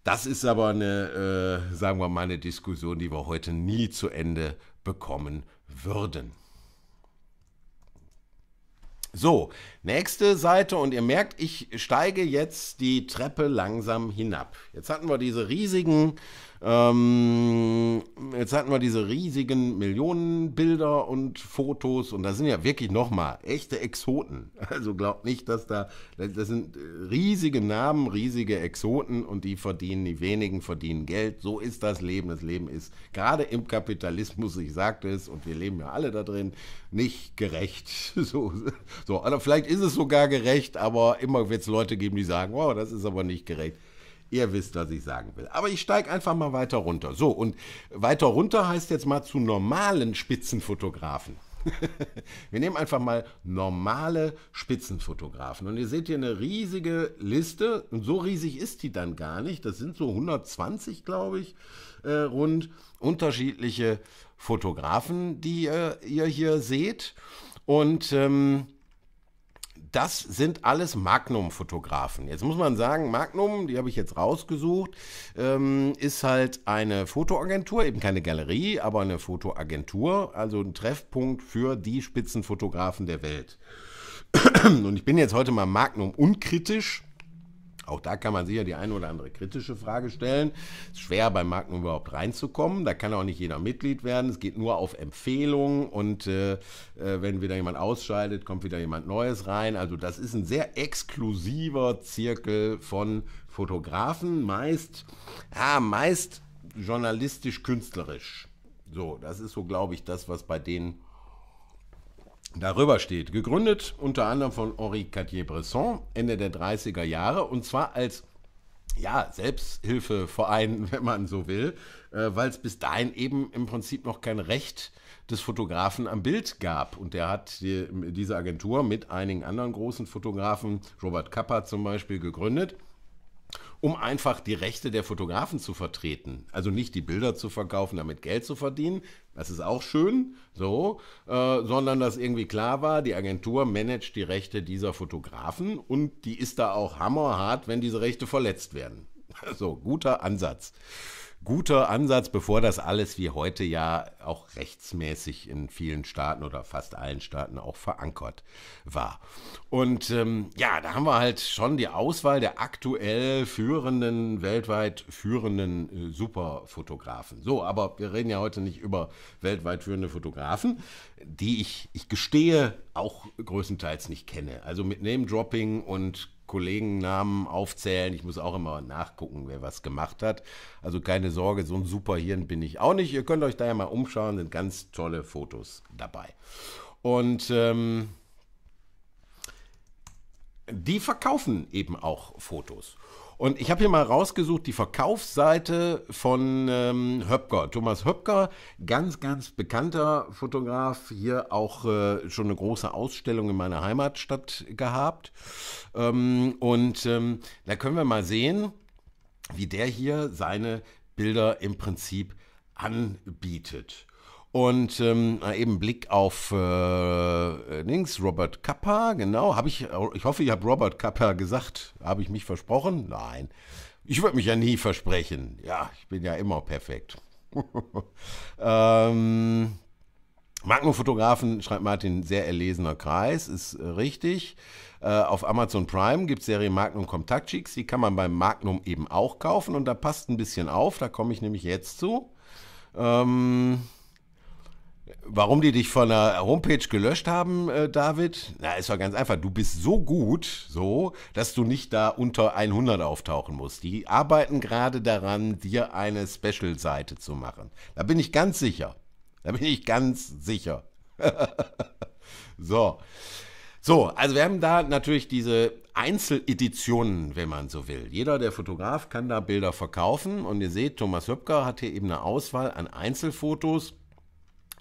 Das ist aber eine, äh, sagen wir mal, eine Diskussion, die wir heute nie zu Ende bekommen würden. So, nächste Seite und ihr merkt, ich steige jetzt die Treppe langsam hinab. Jetzt hatten wir diese riesigen ähm, jetzt hatten wir diese riesigen Millionen Bilder und Fotos und da sind ja wirklich nochmal echte Exoten. Also glaubt nicht, dass da, das sind riesige Namen, riesige Exoten und die verdienen, die wenigen verdienen Geld. So ist das Leben. Das Leben ist gerade im Kapitalismus, ich sagte es, und wir leben ja alle da drin, nicht gerecht. So, so. Also vielleicht ist es sogar gerecht, aber immer wird es Leute geben, die sagen, wow, das ist aber nicht gerecht. Ihr wisst, was ich sagen will. Aber ich steige einfach mal weiter runter. So, und weiter runter heißt jetzt mal zu normalen Spitzenfotografen. Wir nehmen einfach mal normale Spitzenfotografen. Und ihr seht hier eine riesige Liste. Und so riesig ist die dann gar nicht. Das sind so 120, glaube ich, äh, rund unterschiedliche Fotografen, die äh, ihr hier seht. Und ähm, das sind alles Magnum-Fotografen. Jetzt muss man sagen, Magnum, die habe ich jetzt rausgesucht, ähm, ist halt eine Fotoagentur, eben keine Galerie, aber eine Fotoagentur, also ein Treffpunkt für die Spitzenfotografen der Welt. Und ich bin jetzt heute mal Magnum unkritisch auch da kann man sicher die eine oder andere kritische Frage stellen. Es Ist schwer, bei Marken überhaupt reinzukommen. Da kann auch nicht jeder Mitglied werden. Es geht nur auf Empfehlungen. und äh, äh, wenn wieder jemand ausscheidet, kommt wieder jemand Neues rein. Also das ist ein sehr exklusiver Zirkel von Fotografen, meist, ja, meist journalistisch-künstlerisch. So, das ist so, glaube ich, das, was bei denen Darüber steht, gegründet unter anderem von Henri Cartier-Bresson Ende der 30er Jahre und zwar als ja, Selbsthilfeverein, wenn man so will, äh, weil es bis dahin eben im Prinzip noch kein Recht des Fotografen am Bild gab. Und der hat die, diese Agentur mit einigen anderen großen Fotografen, Robert Kappa zum Beispiel, gegründet um einfach die Rechte der Fotografen zu vertreten. Also nicht die Bilder zu verkaufen, damit Geld zu verdienen, das ist auch schön, so, äh, sondern dass irgendwie klar war, die Agentur managt die Rechte dieser Fotografen und die ist da auch hammerhart, wenn diese Rechte verletzt werden. So, guter Ansatz guter Ansatz, bevor das alles wie heute ja auch rechtsmäßig in vielen Staaten oder fast allen Staaten auch verankert war. Und ähm, ja, da haben wir halt schon die Auswahl der aktuell führenden, weltweit führenden äh, Superfotografen. So, aber wir reden ja heute nicht über weltweit führende Fotografen, die ich, ich gestehe, auch größtenteils nicht kenne. Also mit Name-Dropping und Kollegennamen aufzählen. Ich muss auch immer nachgucken, wer was gemacht hat. Also keine Sorge, so ein Superhirn bin ich auch nicht. Ihr könnt euch da ja mal umschauen, sind ganz tolle Fotos dabei. Und ähm, die verkaufen eben auch Fotos. Und ich habe hier mal rausgesucht die Verkaufsseite von ähm, Höpker. Thomas Höpker, ganz, ganz bekannter Fotograf, hier auch äh, schon eine große Ausstellung in meiner Heimatstadt gehabt. Ähm, und ähm, da können wir mal sehen, wie der hier seine Bilder im Prinzip anbietet. Und ähm, ah, eben Blick auf äh, links, Robert Kappa, genau. Habe ich, oh, ich hoffe, ich habe Robert Kappa gesagt. Habe ich mich versprochen? Nein. Ich würde mich ja nie versprechen. Ja, ich bin ja immer perfekt. ähm, Magnum-Fotografen, schreibt Martin, sehr erlesener Kreis, ist äh, richtig. Äh, auf Amazon Prime gibt es Serie Magnum Contact Chicks, die kann man beim Magnum eben auch kaufen und da passt ein bisschen auf, da komme ich nämlich jetzt zu. Ähm, Warum die dich von der Homepage gelöscht haben, äh, David? Na, ist doch ganz einfach. Du bist so gut, so, dass du nicht da unter 100 auftauchen musst. Die arbeiten gerade daran, dir eine Special-Seite zu machen. Da bin ich ganz sicher. Da bin ich ganz sicher. so. So, also wir haben da natürlich diese Einzeleditionen, wenn man so will. Jeder, der Fotograf, kann da Bilder verkaufen. Und ihr seht, Thomas Höpker hat hier eben eine Auswahl an Einzelfotos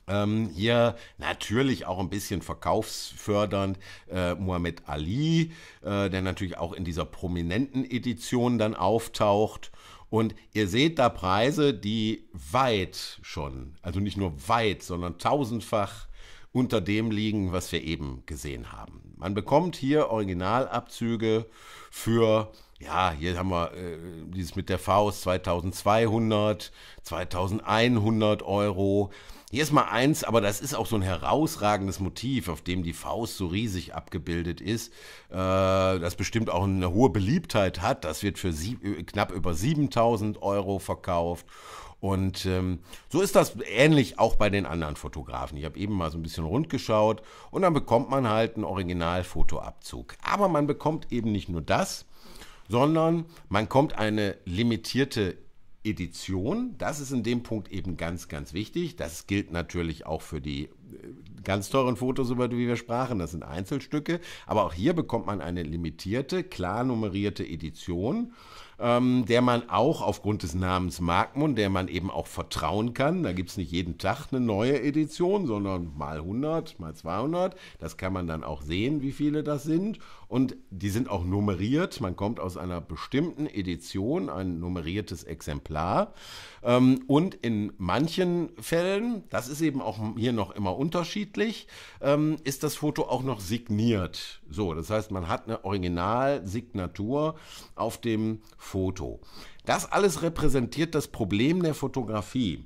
ähm, hier natürlich auch ein bisschen verkaufsfördernd äh, Muhammad Ali, äh, der natürlich auch in dieser prominenten Edition dann auftaucht. Und ihr seht da Preise, die weit schon, also nicht nur weit, sondern tausendfach unter dem liegen, was wir eben gesehen haben. Man bekommt hier Originalabzüge für ja, hier haben wir äh, dieses mit der Faust 2200, 2100 Euro. Hier ist mal eins, aber das ist auch so ein herausragendes Motiv, auf dem die Faust so riesig abgebildet ist, äh, das bestimmt auch eine hohe Beliebtheit hat. Das wird für sie, äh, knapp über 7000 Euro verkauft. Und ähm, so ist das ähnlich auch bei den anderen Fotografen. Ich habe eben mal so ein bisschen rund geschaut und dann bekommt man halt einen Originalfotoabzug. Aber man bekommt eben nicht nur das, sondern man kommt eine limitierte Edition. Das ist in dem Punkt eben ganz, ganz wichtig. Das gilt natürlich auch für die äh, ganz teuren Fotos, über die wir sprachen. Das sind Einzelstücke. Aber auch hier bekommt man eine limitierte, klar nummerierte Edition, ähm, der man auch aufgrund des Namens Markmund, der man eben auch vertrauen kann. Da gibt es nicht jeden Tag eine neue Edition, sondern mal 100, mal 200. Das kann man dann auch sehen, wie viele das sind. Und die sind auch nummeriert. Man kommt aus einer bestimmten Edition, ein nummeriertes Exemplar. Ähm, und in manchen Fällen, das ist eben auch hier noch immer unterschiedlich, ähm, ist das Foto auch noch signiert. So, das heißt, man hat eine Originalsignatur auf dem Foto. Das alles repräsentiert das Problem der Fotografie.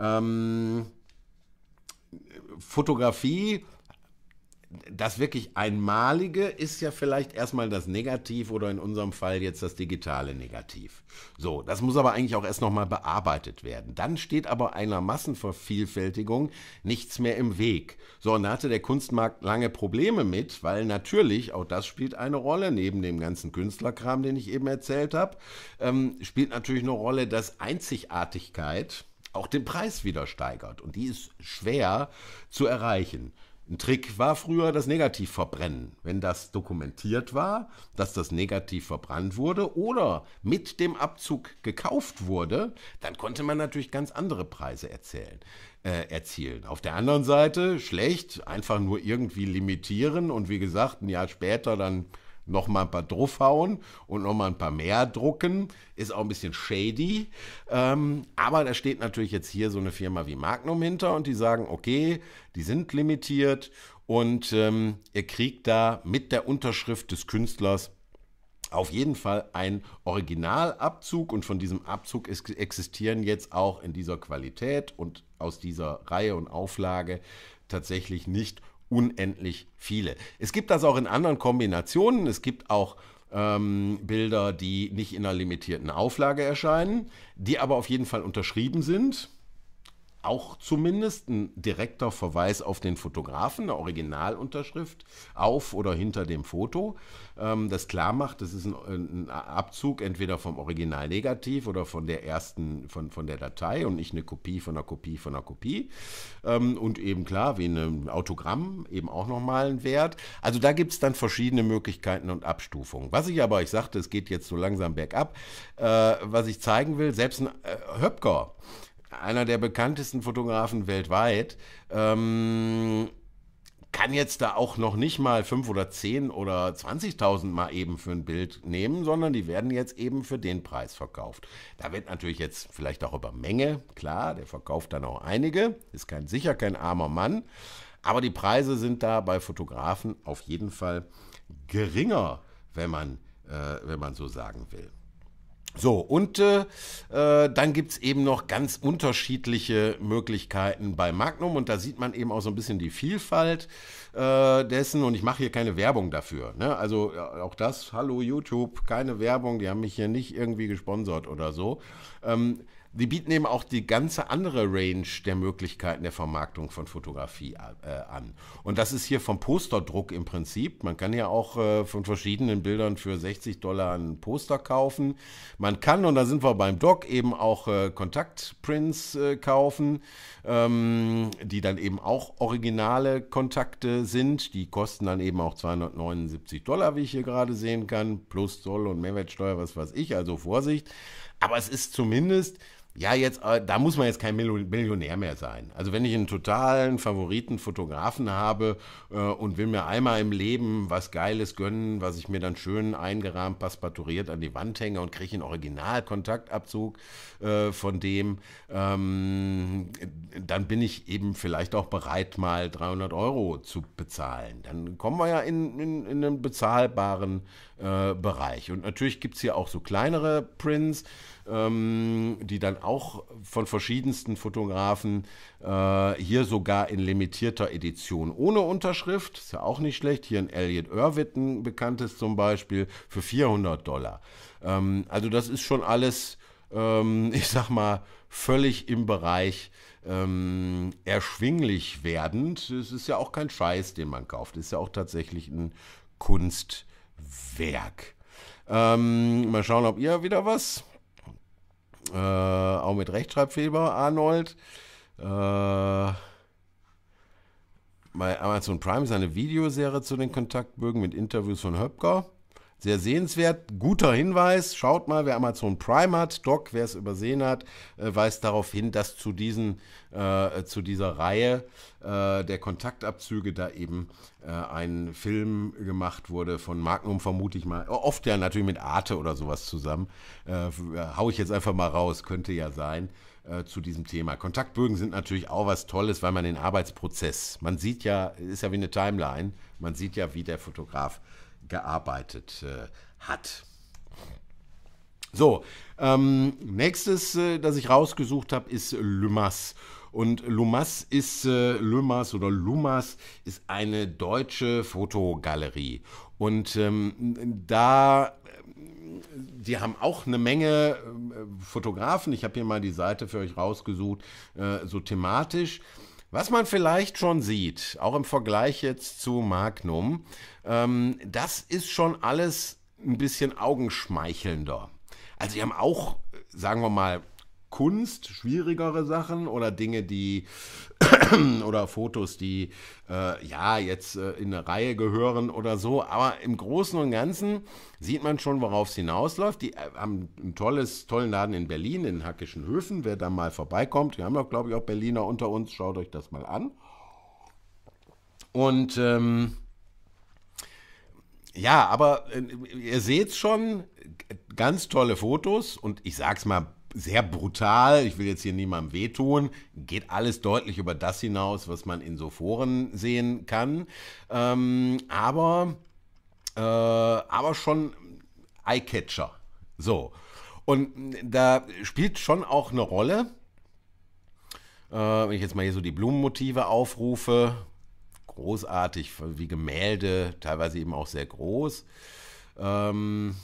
Ähm, Fotografie das wirklich Einmalige ist ja vielleicht erstmal das Negativ oder in unserem Fall jetzt das digitale Negativ. So, das muss aber eigentlich auch erst nochmal bearbeitet werden. Dann steht aber einer Massenvervielfältigung nichts mehr im Weg. So, und da hatte der Kunstmarkt lange Probleme mit, weil natürlich, auch das spielt eine Rolle, neben dem ganzen Künstlerkram, den ich eben erzählt habe, ähm, spielt natürlich eine Rolle, dass Einzigartigkeit auch den Preis wieder steigert. Und die ist schwer zu erreichen. Ein Trick war früher das Negativverbrennen. Wenn das dokumentiert war, dass das Negativ verbrannt wurde oder mit dem Abzug gekauft wurde, dann konnte man natürlich ganz andere Preise erzählen, äh, erzielen. Auf der anderen Seite schlecht, einfach nur irgendwie limitieren und wie gesagt, ein Jahr später dann nochmal ein paar draufhauen und nochmal ein paar mehr drucken. Ist auch ein bisschen shady. Ähm, aber da steht natürlich jetzt hier so eine Firma wie Magnum hinter und die sagen, okay, die sind limitiert und ähm, ihr kriegt da mit der Unterschrift des Künstlers auf jeden Fall einen Originalabzug und von diesem Abzug existieren jetzt auch in dieser Qualität und aus dieser Reihe und Auflage tatsächlich nicht unendlich viele. Es gibt das auch in anderen Kombinationen. Es gibt auch ähm, Bilder, die nicht in einer limitierten Auflage erscheinen, die aber auf jeden Fall unterschrieben sind auch zumindest ein direkter Verweis auf den Fotografen, eine Originalunterschrift auf oder hinter dem Foto, ähm, das klar macht, das ist ein, äh, ein Abzug entweder vom Original negativ oder von der ersten, von, von der Datei und nicht eine Kopie von einer Kopie von einer Kopie. Ähm, und eben klar, wie ein Autogramm, eben auch nochmal ein Wert. Also da gibt es dann verschiedene Möglichkeiten und Abstufungen. Was ich aber, ich sagte, es geht jetzt so langsam bergab, äh, was ich zeigen will, selbst ein äh, Höpker, einer der bekanntesten Fotografen weltweit, ähm, kann jetzt da auch noch nicht mal 5 oder 10 oder 20.000 mal eben für ein Bild nehmen, sondern die werden jetzt eben für den Preis verkauft. Da wird natürlich jetzt vielleicht auch über Menge, klar, der verkauft dann auch einige, ist kein sicher kein armer Mann, aber die Preise sind da bei Fotografen auf jeden Fall geringer, wenn man, äh, wenn man so sagen will. So, und äh, äh, dann gibt's eben noch ganz unterschiedliche Möglichkeiten bei Magnum und da sieht man eben auch so ein bisschen die Vielfalt äh, dessen und ich mache hier keine Werbung dafür. Ne? Also äh, auch das, hallo YouTube, keine Werbung, die haben mich hier nicht irgendwie gesponsert oder so. Ähm, die bieten eben auch die ganze andere Range der Möglichkeiten der Vermarktung von Fotografie äh, an. Und das ist hier vom Posterdruck im Prinzip. Man kann ja auch äh, von verschiedenen Bildern für 60 Dollar ein Poster kaufen. Man kann, und da sind wir beim Doc, eben auch äh, Kontaktprints äh, kaufen, ähm, die dann eben auch originale Kontakte sind. Die kosten dann eben auch 279 Dollar, wie ich hier gerade sehen kann, plus Zoll und Mehrwertsteuer, was weiß ich. Also Vorsicht. Aber es ist zumindest ja, jetzt, äh, da muss man jetzt kein Millionär mehr sein. Also wenn ich einen totalen Favoriten Fotografen habe äh, und will mir einmal im Leben was Geiles gönnen, was ich mir dann schön eingerahmt, passpaturiert an die Wand hänge und kriege einen Originalkontaktabzug äh, von dem, ähm, dann bin ich eben vielleicht auch bereit, mal 300 Euro zu bezahlen. Dann kommen wir ja in, in, in einen bezahlbaren äh, Bereich. Und natürlich gibt es hier auch so kleinere Prints, ähm, die dann auch von verschiedensten Fotografen äh, hier sogar in limitierter Edition ohne Unterschrift, ist ja auch nicht schlecht, hier ein Elliot Irwitt, ein bekanntes zum Beispiel, für 400 Dollar. Ähm, also das ist schon alles ähm, ich sag mal, völlig im Bereich ähm, erschwinglich werdend. Es ist ja auch kein Scheiß, den man kauft. Es ist ja auch tatsächlich ein Kunstwerk. Ähm, mal schauen, ob ihr wieder was. Äh, auch mit Rechtschreibfehler, Arnold. Äh, bei Amazon Prime ist eine Videoserie zu den Kontaktbögen mit Interviews von Höpker. Sehr sehenswert, guter Hinweis. Schaut mal, wer Amazon Prime hat, Doc, wer es übersehen hat, äh, weist darauf hin, dass zu, diesen, äh, zu dieser Reihe äh, der Kontaktabzüge da eben äh, ein Film gemacht wurde von Magnum, vermute ich mal. Oft ja natürlich mit Arte oder sowas zusammen. Äh, hau ich jetzt einfach mal raus, könnte ja sein zu diesem Thema. Kontaktbögen sind natürlich auch was Tolles, weil man den Arbeitsprozess, man sieht ja, ist ja wie eine Timeline, man sieht ja, wie der Fotograf gearbeitet äh, hat. So, ähm, nächstes, äh, das ich rausgesucht habe, ist Lumas. Und Lumas ist äh, Lumas oder Lumas ist eine deutsche Fotogalerie. Und ähm, da, die haben auch eine Menge äh, Fotografen. Ich habe hier mal die Seite für euch rausgesucht, äh, so thematisch. Was man vielleicht schon sieht, auch im Vergleich jetzt zu Magnum, ähm, das ist schon alles ein bisschen augenschmeichelnder. Also sie haben auch, sagen wir mal, Kunst, schwierigere Sachen oder Dinge, die oder Fotos, die äh, ja jetzt äh, in eine Reihe gehören oder so. Aber im Großen und Ganzen sieht man schon, worauf es hinausläuft. Die äh, haben einen tolles, tollen Laden in Berlin, in Hackischen Höfen. Wer da mal vorbeikommt, wir haben auch, glaube ich, auch Berliner unter uns. Schaut euch das mal an. Und ähm, ja, aber äh, ihr seht schon, ganz tolle Fotos und ich sag's mal sehr brutal, ich will jetzt hier niemandem wehtun, geht alles deutlich über das hinaus, was man in so Foren sehen kann. Ähm, aber, äh, aber schon Eyecatcher. So. Und da spielt schon auch eine Rolle, äh, wenn ich jetzt mal hier so die Blumenmotive aufrufe, großartig, wie Gemälde, teilweise eben auch sehr groß. Ähm,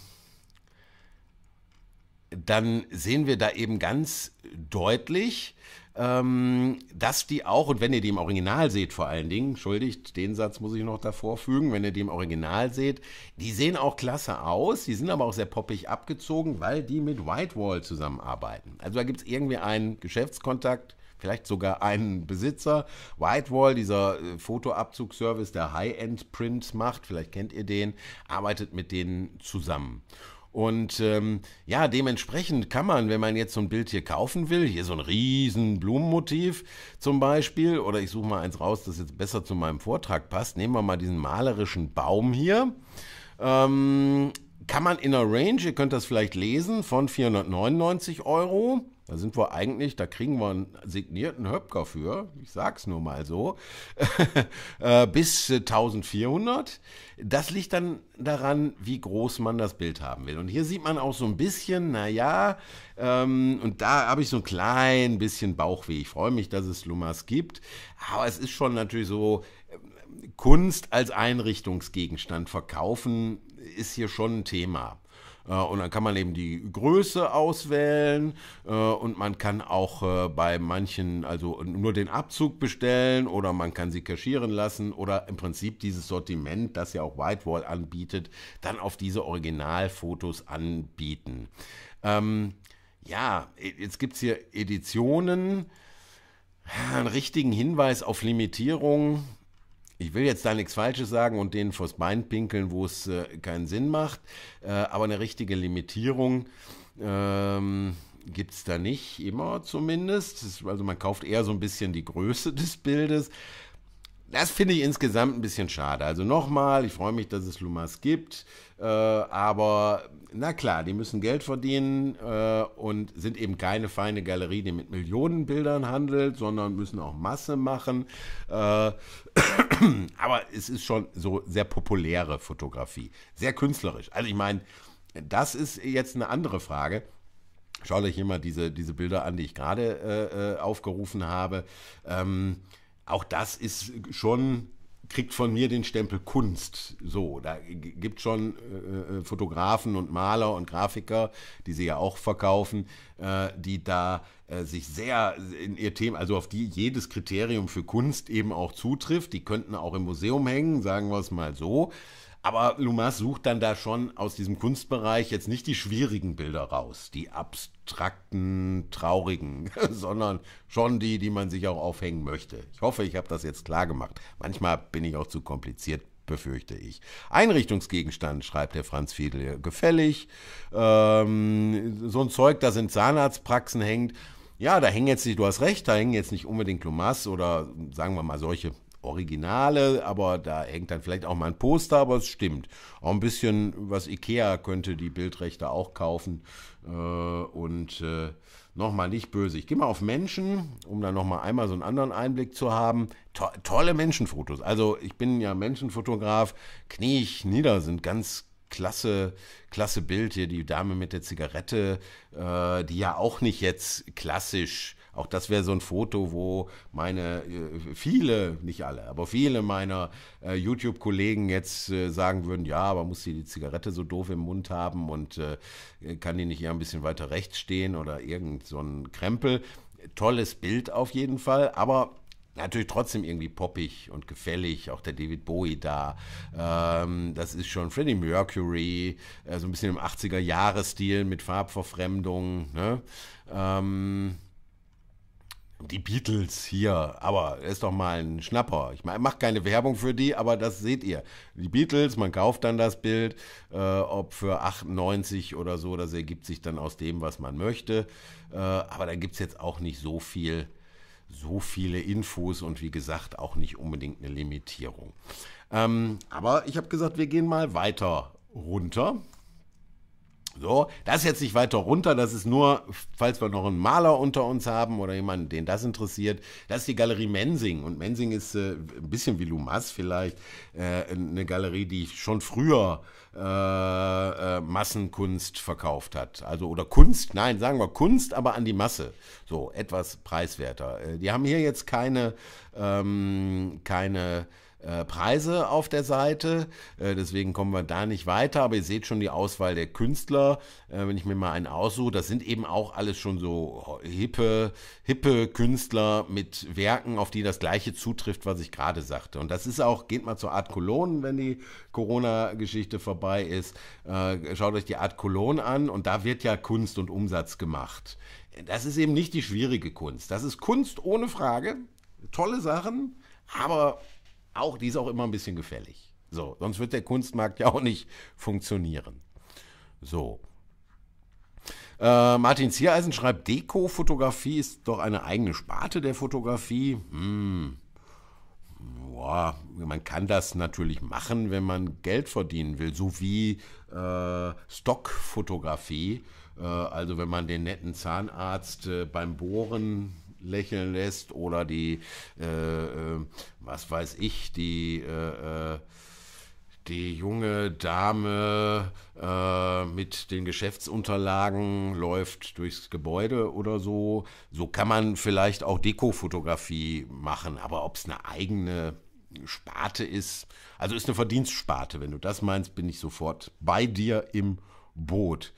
dann sehen wir da eben ganz deutlich, ähm, dass die auch, und wenn ihr die im Original seht vor allen Dingen, entschuldigt, den Satz muss ich noch davor fügen, wenn ihr die im Original seht, die sehen auch klasse aus, die sind aber auch sehr poppig abgezogen, weil die mit Whitewall zusammenarbeiten. Also da gibt es irgendwie einen Geschäftskontakt vielleicht sogar einen Besitzer. Whitewall, dieser äh, Fotoabzugservice, der high end prints macht, vielleicht kennt ihr den, arbeitet mit denen zusammen. Und ähm, ja, dementsprechend kann man, wenn man jetzt so ein Bild hier kaufen will, hier so ein riesen Blumenmotiv zum Beispiel, oder ich suche mal eins raus, das jetzt besser zu meinem Vortrag passt, nehmen wir mal diesen malerischen Baum hier. Ähm, kann man in der Range, ihr könnt das vielleicht lesen, von 499 Euro. Da sind wir eigentlich, da kriegen wir einen signierten Höpker für, ich sag's nur mal so, äh, bis 1400. Äh, das liegt dann daran, wie groß man das Bild haben will. Und hier sieht man auch so ein bisschen, naja, ähm, und da habe ich so ein klein bisschen Bauchweh. Ich freue mich, dass es Lumas gibt, aber es ist schon natürlich so, ähm, Kunst als Einrichtungsgegenstand verkaufen ist hier schon ein Thema. Äh, und dann kann man eben die Größe auswählen äh, und man kann auch äh, bei manchen also nur den Abzug bestellen oder man kann sie kaschieren lassen oder im Prinzip dieses Sortiment, das ja auch Whitewall anbietet, dann auf diese Originalfotos anbieten. Ähm, ja, jetzt gibt es hier Editionen. Einen richtigen Hinweis auf Limitierung ich will jetzt da nichts Falsches sagen und denen vors Bein pinkeln, wo es äh, keinen Sinn macht, äh, aber eine richtige Limitierung. Ähm, gibt es da nicht, immer zumindest. Also man kauft eher so ein bisschen die Größe des Bildes. Das finde ich insgesamt ein bisschen schade. Also nochmal, ich freue mich, dass es Lumas gibt, äh, aber na klar, die müssen Geld verdienen äh, und sind eben keine feine Galerie, die mit Millionen Bildern handelt, sondern müssen auch Masse machen. Äh, Aber es ist schon so sehr populäre Fotografie, sehr künstlerisch. Also ich meine, das ist jetzt eine andere Frage. Schau euch hier mal diese, diese Bilder an, die ich gerade äh, äh, aufgerufen habe. Ähm, auch das ist schon, kriegt von mir den Stempel Kunst. So, da gibt es schon äh, äh, Fotografen und Maler und Grafiker, die sie ja auch verkaufen, äh, die da äh, sich sehr in ihr Thema, also auf die jedes Kriterium für Kunst eben auch zutrifft. Die könnten auch im Museum hängen, sagen wir es mal so. Aber Lumas sucht dann da schon aus diesem Kunstbereich jetzt nicht die schwierigen Bilder raus, die abstrakten, traurigen, sondern schon die, die man sich auch aufhängen möchte. Ich hoffe, ich habe das jetzt klar gemacht. Manchmal bin ich auch zu kompliziert, befürchte ich. Einrichtungsgegenstand, schreibt der Franz Fiedel, gefällig. Ähm, so ein Zeug, das in Zahnarztpraxen hängt ja, da hängen jetzt nicht, du hast recht, da hängen jetzt nicht unbedingt Lomas oder sagen wir mal solche Originale, aber da hängt dann vielleicht auch mal ein Poster, aber es stimmt. Auch ein bisschen was Ikea könnte die Bildrechte auch kaufen. Äh, und äh, nochmal nicht böse. Ich gehe mal auf Menschen, um dann nochmal einmal so einen anderen Einblick zu haben. To tolle Menschenfotos. Also ich bin ja Menschenfotograf. Knie ich nieder sind ganz klasse, klasse Bild hier, die Dame mit der Zigarette, äh, die ja auch nicht jetzt klassisch, auch das wäre so ein Foto, wo meine, äh, viele, nicht alle, aber viele meiner äh, YouTube-Kollegen jetzt äh, sagen würden, ja, aber muss sie die Zigarette so doof im Mund haben und äh, kann die nicht eher ein bisschen weiter rechts stehen oder irgend so ein Krempel. Tolles Bild auf jeden Fall, aber natürlich trotzdem irgendwie poppig und gefällig, auch der David Bowie da. Ähm, das ist schon Freddie Mercury, äh, so ein bisschen im 80er-Jahre-Stil mit Farbverfremdung. Ne? Ähm, die Beatles hier, aber ist doch mal ein Schnapper. Ich mache keine Werbung für die, aber das seht ihr. Die Beatles, man kauft dann das Bild, äh, ob für 98 oder so, das ergibt sich dann aus dem, was man möchte. Äh, aber da gibt es jetzt auch nicht so viel so viele Infos und wie gesagt auch nicht unbedingt eine Limitierung. Ähm, aber ich habe gesagt, wir gehen mal weiter runter so, das ist jetzt nicht weiter runter, das ist nur, falls wir noch einen Maler unter uns haben oder jemanden, den das interessiert, das ist die Galerie Mensing. Und Mensing ist äh, ein bisschen wie Lumas vielleicht, äh, eine Galerie, die schon früher äh, äh Massenkunst verkauft hat. Also, oder Kunst, nein, sagen wir Kunst, aber an die Masse. So, etwas preiswerter. Äh, die haben hier jetzt keine, ähm, keine äh, Preise auf der Seite. Äh, deswegen kommen wir da nicht weiter. Aber ihr seht schon die Auswahl der Künstler. Äh, wenn ich mir mal einen aussuche, das sind eben auch alles schon so hippe, hippe Künstler mit Werken, auf die das gleiche zutrifft, was ich gerade sagte. Und das ist auch, geht mal zur Art Cologne, wenn die Corona-Geschichte vorbei ist. Äh, schaut euch die Art Cologne an und da wird ja Kunst und Umsatz gemacht. Das ist eben nicht die schwierige Kunst. Das ist Kunst ohne Frage. Tolle Sachen, aber auch, die ist auch immer ein bisschen gefällig. So, sonst wird der Kunstmarkt ja auch nicht funktionieren. So. Äh, Martin Ziereisen schreibt, Deko-Fotografie ist doch eine eigene Sparte der Fotografie. Hm. Boah, man kann das natürlich machen, wenn man Geld verdienen will, so wie äh, Stockfotografie. Äh, also wenn man den netten Zahnarzt äh, beim Bohren lächeln lässt oder die, äh, äh was weiß ich, die, äh, äh, die junge Dame äh, mit den Geschäftsunterlagen läuft durchs Gebäude oder so. So kann man vielleicht auch Dekofotografie machen, aber ob es eine eigene Sparte ist, also ist eine Verdienstsparte. Wenn du das meinst, bin ich sofort bei dir im Boot.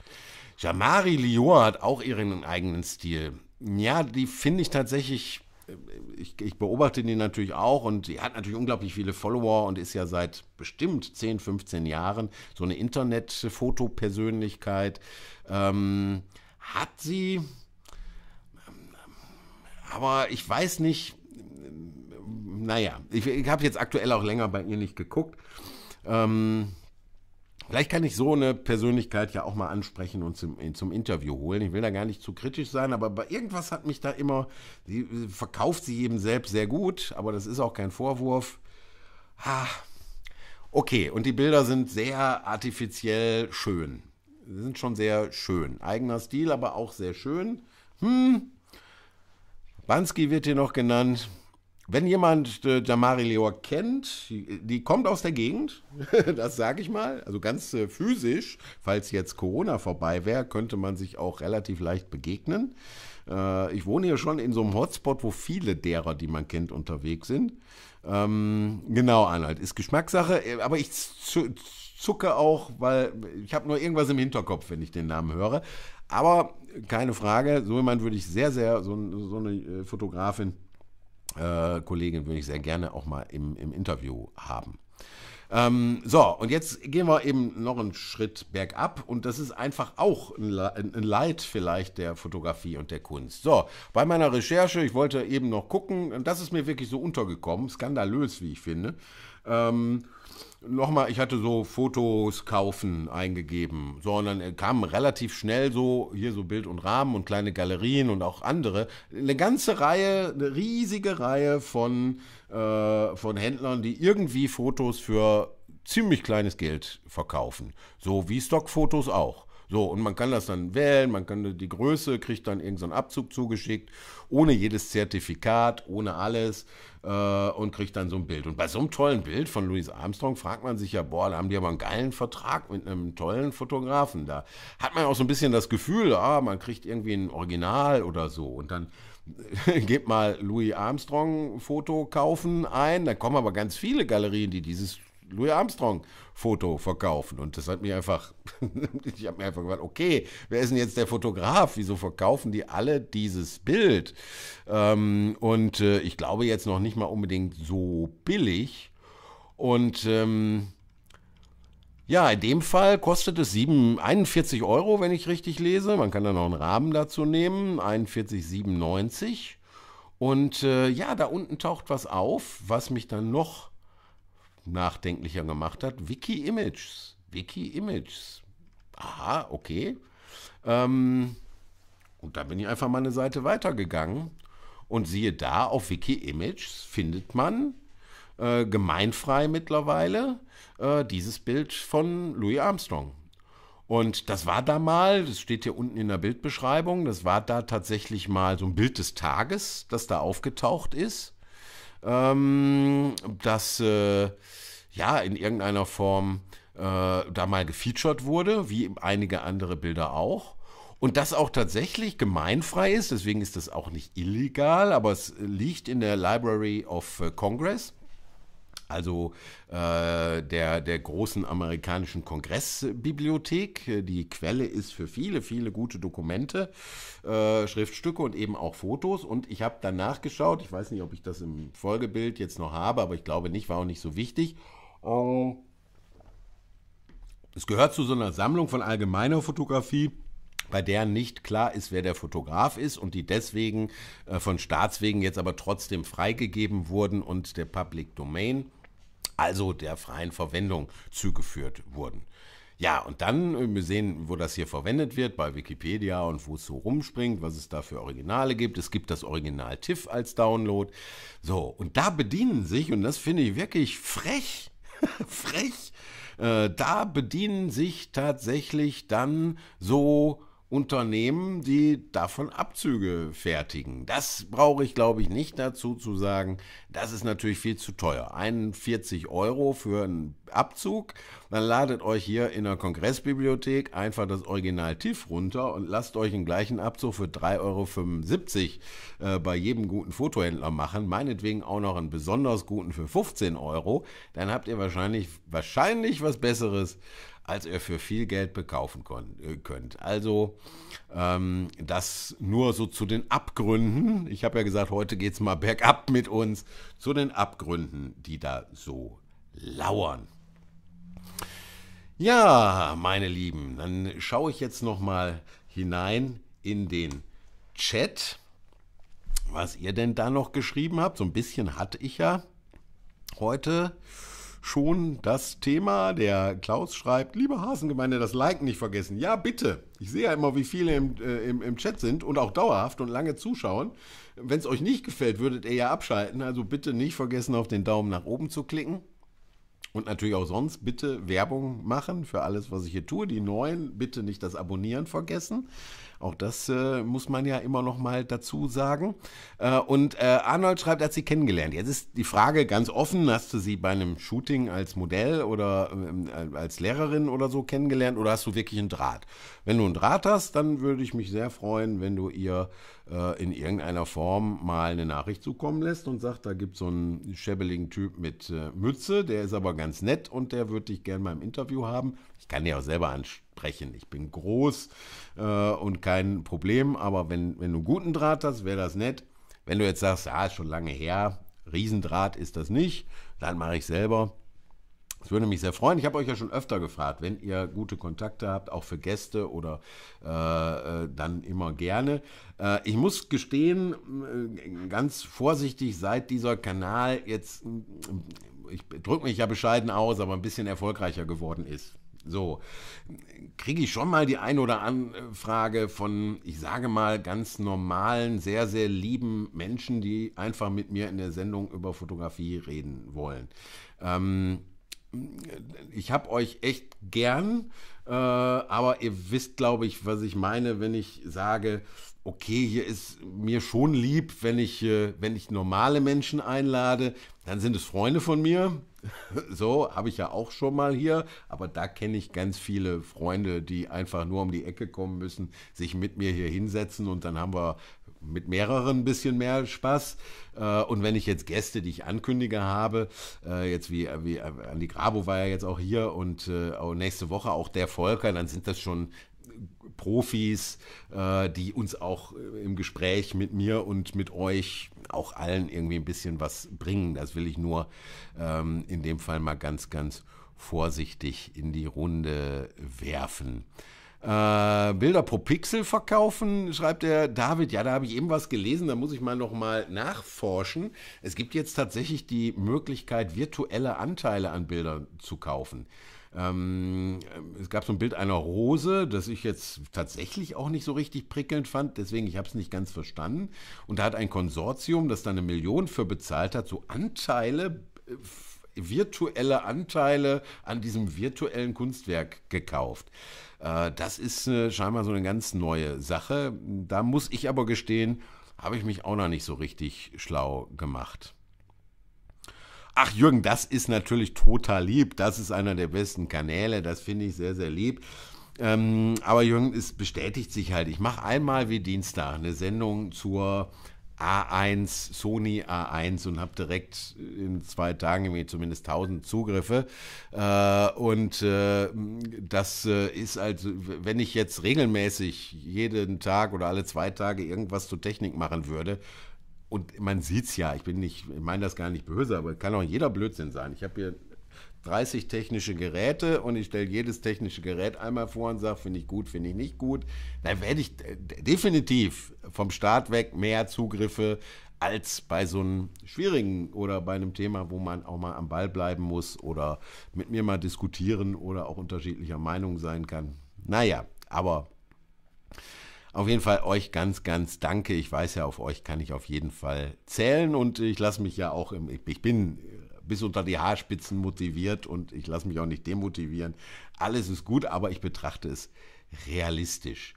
Jamari Lior hat auch ihren eigenen Stil. Ja, die finde ich tatsächlich. Äh, ich, ich, beobachte die natürlich auch und sie hat natürlich unglaublich viele Follower und ist ja seit bestimmt 10, 15 Jahren so eine Internet-Fotopersönlichkeit. Ähm, hat sie, ähm, aber ich weiß nicht, ähm, naja, ich, ich habe jetzt aktuell auch länger bei ihr nicht geguckt. Ähm, Vielleicht kann ich so eine Persönlichkeit ja auch mal ansprechen und zum, zum, Interview holen. Ich will da gar nicht zu kritisch sein, aber bei irgendwas hat mich da immer, sie verkauft sie jedem selbst sehr gut, aber das ist auch kein Vorwurf. Ha. Ah, okay, und die Bilder sind sehr artifiziell schön. Sie sind schon sehr schön. Eigener Stil, aber auch sehr schön. Hm. Bansky wird hier noch genannt wenn jemand äh, Jamari Leor kennt, die, kommt aus der Gegend, das sage ich mal, also ganz äh, physisch, falls jetzt Corona vorbei wäre, könnte man sich auch relativ leicht begegnen. Äh, ich wohne hier schon in so einem Hotspot, wo viele derer, die man kennt, unterwegs sind. Ähm, genau, Arnold, ist Geschmackssache, äh, aber ich zucke auch, weil ich habe nur irgendwas im Hinterkopf, wenn ich den Namen höre. Aber keine Frage, so jemand würde ich sehr, sehr, so, so eine äh, Fotografin äh, Kollegin würde ich sehr gerne auch mal im, im Interview haben. Ähm, so, und jetzt gehen wir eben noch einen Schritt bergab und das ist einfach auch ein, Leid vielleicht der Fotografie und der Kunst. So, bei meiner Recherche, ich wollte eben noch gucken, und das ist mir wirklich so untergekommen, skandalös, wie ich finde. Ähm, nochmal, ich hatte so Fotos kaufen eingegeben, sondern äh, kam relativ schnell so, hier so Bild und Rahmen und kleine Galerien und auch andere. Eine ganze Reihe, eine riesige Reihe von, äh, von Händlern, die irgendwie Fotos für ziemlich kleines Geld verkaufen. So wie Stockfotos auch. So, und man kann das dann wählen, man kann die Größe, kriegt dann irgendeinen so Abzug zugeschickt, ohne jedes Zertifikat, ohne alles äh, und kriegt dann so ein Bild. Und bei so einem tollen Bild von Louis Armstrong fragt man sich ja, boah, da haben die aber einen geilen Vertrag mit einem tollen Fotografen. Da hat man auch so ein bisschen das Gefühl, ah, man kriegt irgendwie ein Original oder so. Und dann gebt mal Louis Armstrong Foto kaufen ein, da kommen aber ganz viele Galerien, die dieses Louis Armstrong-Foto verkaufen. Und das hat mich einfach, ich habe mir einfach gedacht, okay, wer ist denn jetzt der Fotograf? Wieso verkaufen die alle dieses Bild? Ähm, und äh, ich glaube jetzt noch nicht mal unbedingt so billig. Und ähm, ja, in dem Fall kostet es 7, 41 Euro, wenn ich richtig lese. Man kann dann noch einen Rahmen dazu nehmen, 41,97. Und äh, ja, da unten taucht was auf, was mich dann noch nachdenklicher gemacht hat. Wiki-Images. Wiki-Images. Aha, okay. Ähm, und da bin ich einfach mal eine Seite weitergegangen. Und siehe da, auf Wiki-Images findet man äh, gemeinfrei mittlerweile äh, dieses Bild von Louis Armstrong. Und das war da mal, das steht hier unten in der Bildbeschreibung, das war da tatsächlich mal so ein Bild des Tages, das da aufgetaucht ist ähm, das äh, ja in irgendeiner Form äh, da mal gefeatured wurde, wie einige andere Bilder auch. Und das auch tatsächlich gemeinfrei ist, deswegen ist das auch nicht illegal, aber es liegt in der Library of äh, Congress also äh, der, der großen amerikanischen Kongressbibliothek. Die Quelle ist für viele, viele gute Dokumente, äh, Schriftstücke und eben auch Fotos. Und ich habe dann nachgeschaut, ich weiß nicht, ob ich das im Folgebild jetzt noch habe, aber ich glaube nicht, war auch nicht so wichtig. Oh. Es gehört zu so einer Sammlung von allgemeiner Fotografie bei der nicht klar ist, wer der Fotograf ist und die deswegen äh, von Staatswegen jetzt aber trotzdem freigegeben wurden und der Public Domain, also der freien Verwendung, zugeführt wurden. Ja, und dann, äh, wir sehen, wo das hier verwendet wird, bei Wikipedia und wo es so rumspringt, was es da für Originale gibt. Es gibt das Original TIFF als Download. So, und da bedienen sich, und das finde ich wirklich frech, frech, äh, da bedienen sich tatsächlich dann so Unternehmen, die davon Abzüge fertigen. Das brauche ich, glaube ich, nicht dazu zu sagen. Das ist natürlich viel zu teuer. 41 Euro für einen Abzug. Dann ladet euch hier in der Kongressbibliothek einfach das Original TIFF runter und lasst euch einen gleichen Abzug für 3,75 Euro äh, bei jedem guten Fotohändler machen. Meinetwegen auch noch einen besonders guten für 15 Euro. Dann habt ihr wahrscheinlich, wahrscheinlich was Besseres als ihr für viel Geld bekaufen äh, könnt. Also ähm, das nur so zu den Abgründen. Ich habe ja gesagt, heute geht es mal bergab mit uns. Zu den Abgründen, die da so lauern. Ja, meine Lieben, dann schaue ich jetzt noch mal hinein in den Chat, was ihr denn da noch geschrieben habt. So ein bisschen hatte ich ja heute schon das Thema. Der Klaus schreibt, liebe Hasengemeinde, das Liken nicht vergessen. Ja, bitte. Ich sehe ja immer, wie viele im, äh, im, im Chat sind und auch dauerhaft und lange zuschauen. Wenn es euch nicht gefällt, würdet ihr ja abschalten. Also bitte nicht vergessen, auf den Daumen nach oben zu klicken. Und natürlich auch sonst bitte Werbung machen für alles, was ich hier tue. Die neuen bitte nicht das Abonnieren vergessen. Auch das äh, muss man ja immer noch mal dazu sagen. Äh, und äh, Arnold schreibt, er hat sie kennengelernt. Jetzt ist die Frage ganz offen, hast du sie bei einem Shooting als Modell oder ähm, äh, als Lehrerin oder so kennengelernt oder hast du wirklich einen Draht? Wenn du einen Draht hast, dann würde ich mich sehr freuen, wenn du ihr äh, in irgendeiner Form mal eine Nachricht zukommen lässt und sagt, da gibt es so einen schäbeligen Typ mit äh, Mütze, der ist aber ganz nett und der würde dich gerne mal im Interview haben. Ich kann dir auch selber anschauen sprechen. Ich bin groß äh, und kein Problem, aber wenn, wenn du einen guten Draht hast, wäre das nett. Wenn du jetzt sagst, ja, ist schon lange her, Riesendraht ist das nicht, dann mache ich selber. Es würde mich sehr freuen. Ich habe euch ja schon öfter gefragt, wenn ihr gute Kontakte habt, auch für Gäste oder äh, äh dann immer gerne. Äh, ich muss gestehen, äh, ganz vorsichtig, seit dieser Kanal jetzt, ich drücke mich ja bescheiden aus, aber ein bisschen erfolgreicher geworden ist. So, kriege ich schon mal die ein oder andere äh, Frage von, ich sage mal, ganz normalen, sehr, sehr lieben Menschen, die einfach mit mir in der Sendung über Fotografie reden wollen. Ähm, ich habe euch echt gern, äh, aber ihr wisst, glaube ich, was ich meine, wenn ich sage, okay, hier ist mir schon lieb, wenn ich, äh, wenn ich normale Menschen einlade, dann sind es Freunde von mir, so habe ich ja auch schon mal hier, aber da kenne ich ganz viele Freunde, die einfach nur um die Ecke kommen müssen, sich mit mir hier hinsetzen und dann haben wir mit mehreren ein bisschen mehr Spaß. Äh, und wenn ich jetzt Gäste, die ich ankündige habe, äh, jetzt wie, wie äh, Andi Grabo war ja jetzt auch hier und nächste Woche auch der Volker, dann sind das schon Profis, äh, die uns auch äh, im Gespräch mit mir und mit euch auch allen irgendwie ein bisschen was bringen. Das will ich nur ähm, in dem Fall mal ganz, ganz vorsichtig in die Runde werfen. Äh, Bilder pro Pixel verkaufen, schreibt der David. Ja, da habe ich eben was gelesen, da muss ich mal nochmal nachforschen. Es gibt jetzt tatsächlich die Möglichkeit, virtuelle Anteile an Bildern zu kaufen. Ähm, äh, es gab so ein Bild einer Rose, das ich jetzt tatsächlich auch nicht so richtig prickelnd fand, deswegen ich habe es nicht ganz verstanden. Und da hat ein Konsortium, das da eine Million für bezahlt hat, so Anteile äh, virtuelle Anteile an diesem virtuellen Kunstwerk gekauft. Äh, das ist scheinbar so eine ganz neue Sache. Da muss ich aber gestehen, habe ich mich auch noch nicht so richtig schlau gemacht. Ach Jürgen, das ist natürlich total lieb. Das ist einer der besten Kanäle. Das finde ich sehr, sehr lieb. Ähm, aber Jürgen, es bestätigt sich halt. Ich mache einmal wie Dienstag eine Sendung zur A1, Sony A1 und habe direkt in zwei Tagen irgendwie zumindest 1000 Zugriffe. Äh, und äh, das äh, ist also, wenn ich jetzt regelmäßig jeden Tag oder alle zwei Tage irgendwas zur Technik machen würde, und man sieht es ja, ich bin nicht, ich meine das gar nicht böse, aber kann auch jeder Blödsinn sein. Ich habe hier 30 technische Geräte und ich stelle jedes technische Gerät einmal vor und sage, finde ich gut, finde ich nicht gut. Da werde ich äh, definitiv vom Start weg mehr Zugriffe als bei so einem schwierigen oder bei einem Thema, wo man auch mal am Ball bleiben muss oder mit mir mal diskutieren oder auch unterschiedlicher Meinung sein kann. Naja, aber auf jeden Fall euch ganz, ganz danke. Ich weiß ja, auf euch kann ich auf jeden Fall zählen und ich lasse mich ja auch im, ich bin bis unter die Haarspitzen motiviert und ich lasse mich auch nicht demotivieren. Alles ist gut, aber ich betrachte es realistisch.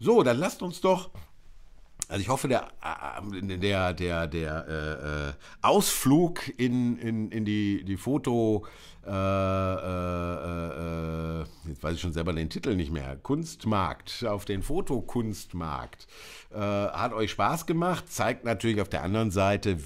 So, dann lasst uns doch also ich hoffe, der, äh, äh, der, der, der äh, äh, Ausflug in, in, in die, die Foto, äh, äh, äh, jetzt weiß ich schon selber den Titel nicht mehr, Kunstmarkt, auf den Fotokunstmarkt, äh, hat euch Spaß gemacht, zeigt natürlich auf der anderen Seite,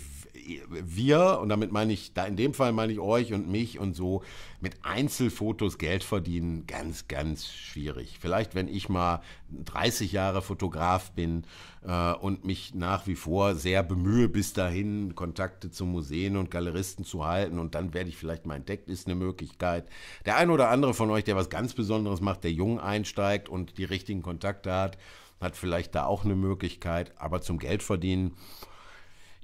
wir, und damit meine ich, da in dem Fall meine ich euch und mich und so, mit Einzelfotos Geld verdienen, ganz, ganz schwierig. Vielleicht, wenn ich mal 30 Jahre Fotograf bin äh, und mich nach wie vor sehr bemühe, bis dahin Kontakte zu Museen und Galeristen zu halten und dann werde ich vielleicht mal entdeckt, ist eine Möglichkeit. Der ein oder andere von euch, der was ganz Besonderes macht, der jung einsteigt und die richtigen Kontakte hat, hat vielleicht da auch eine Möglichkeit, aber zum Geld verdienen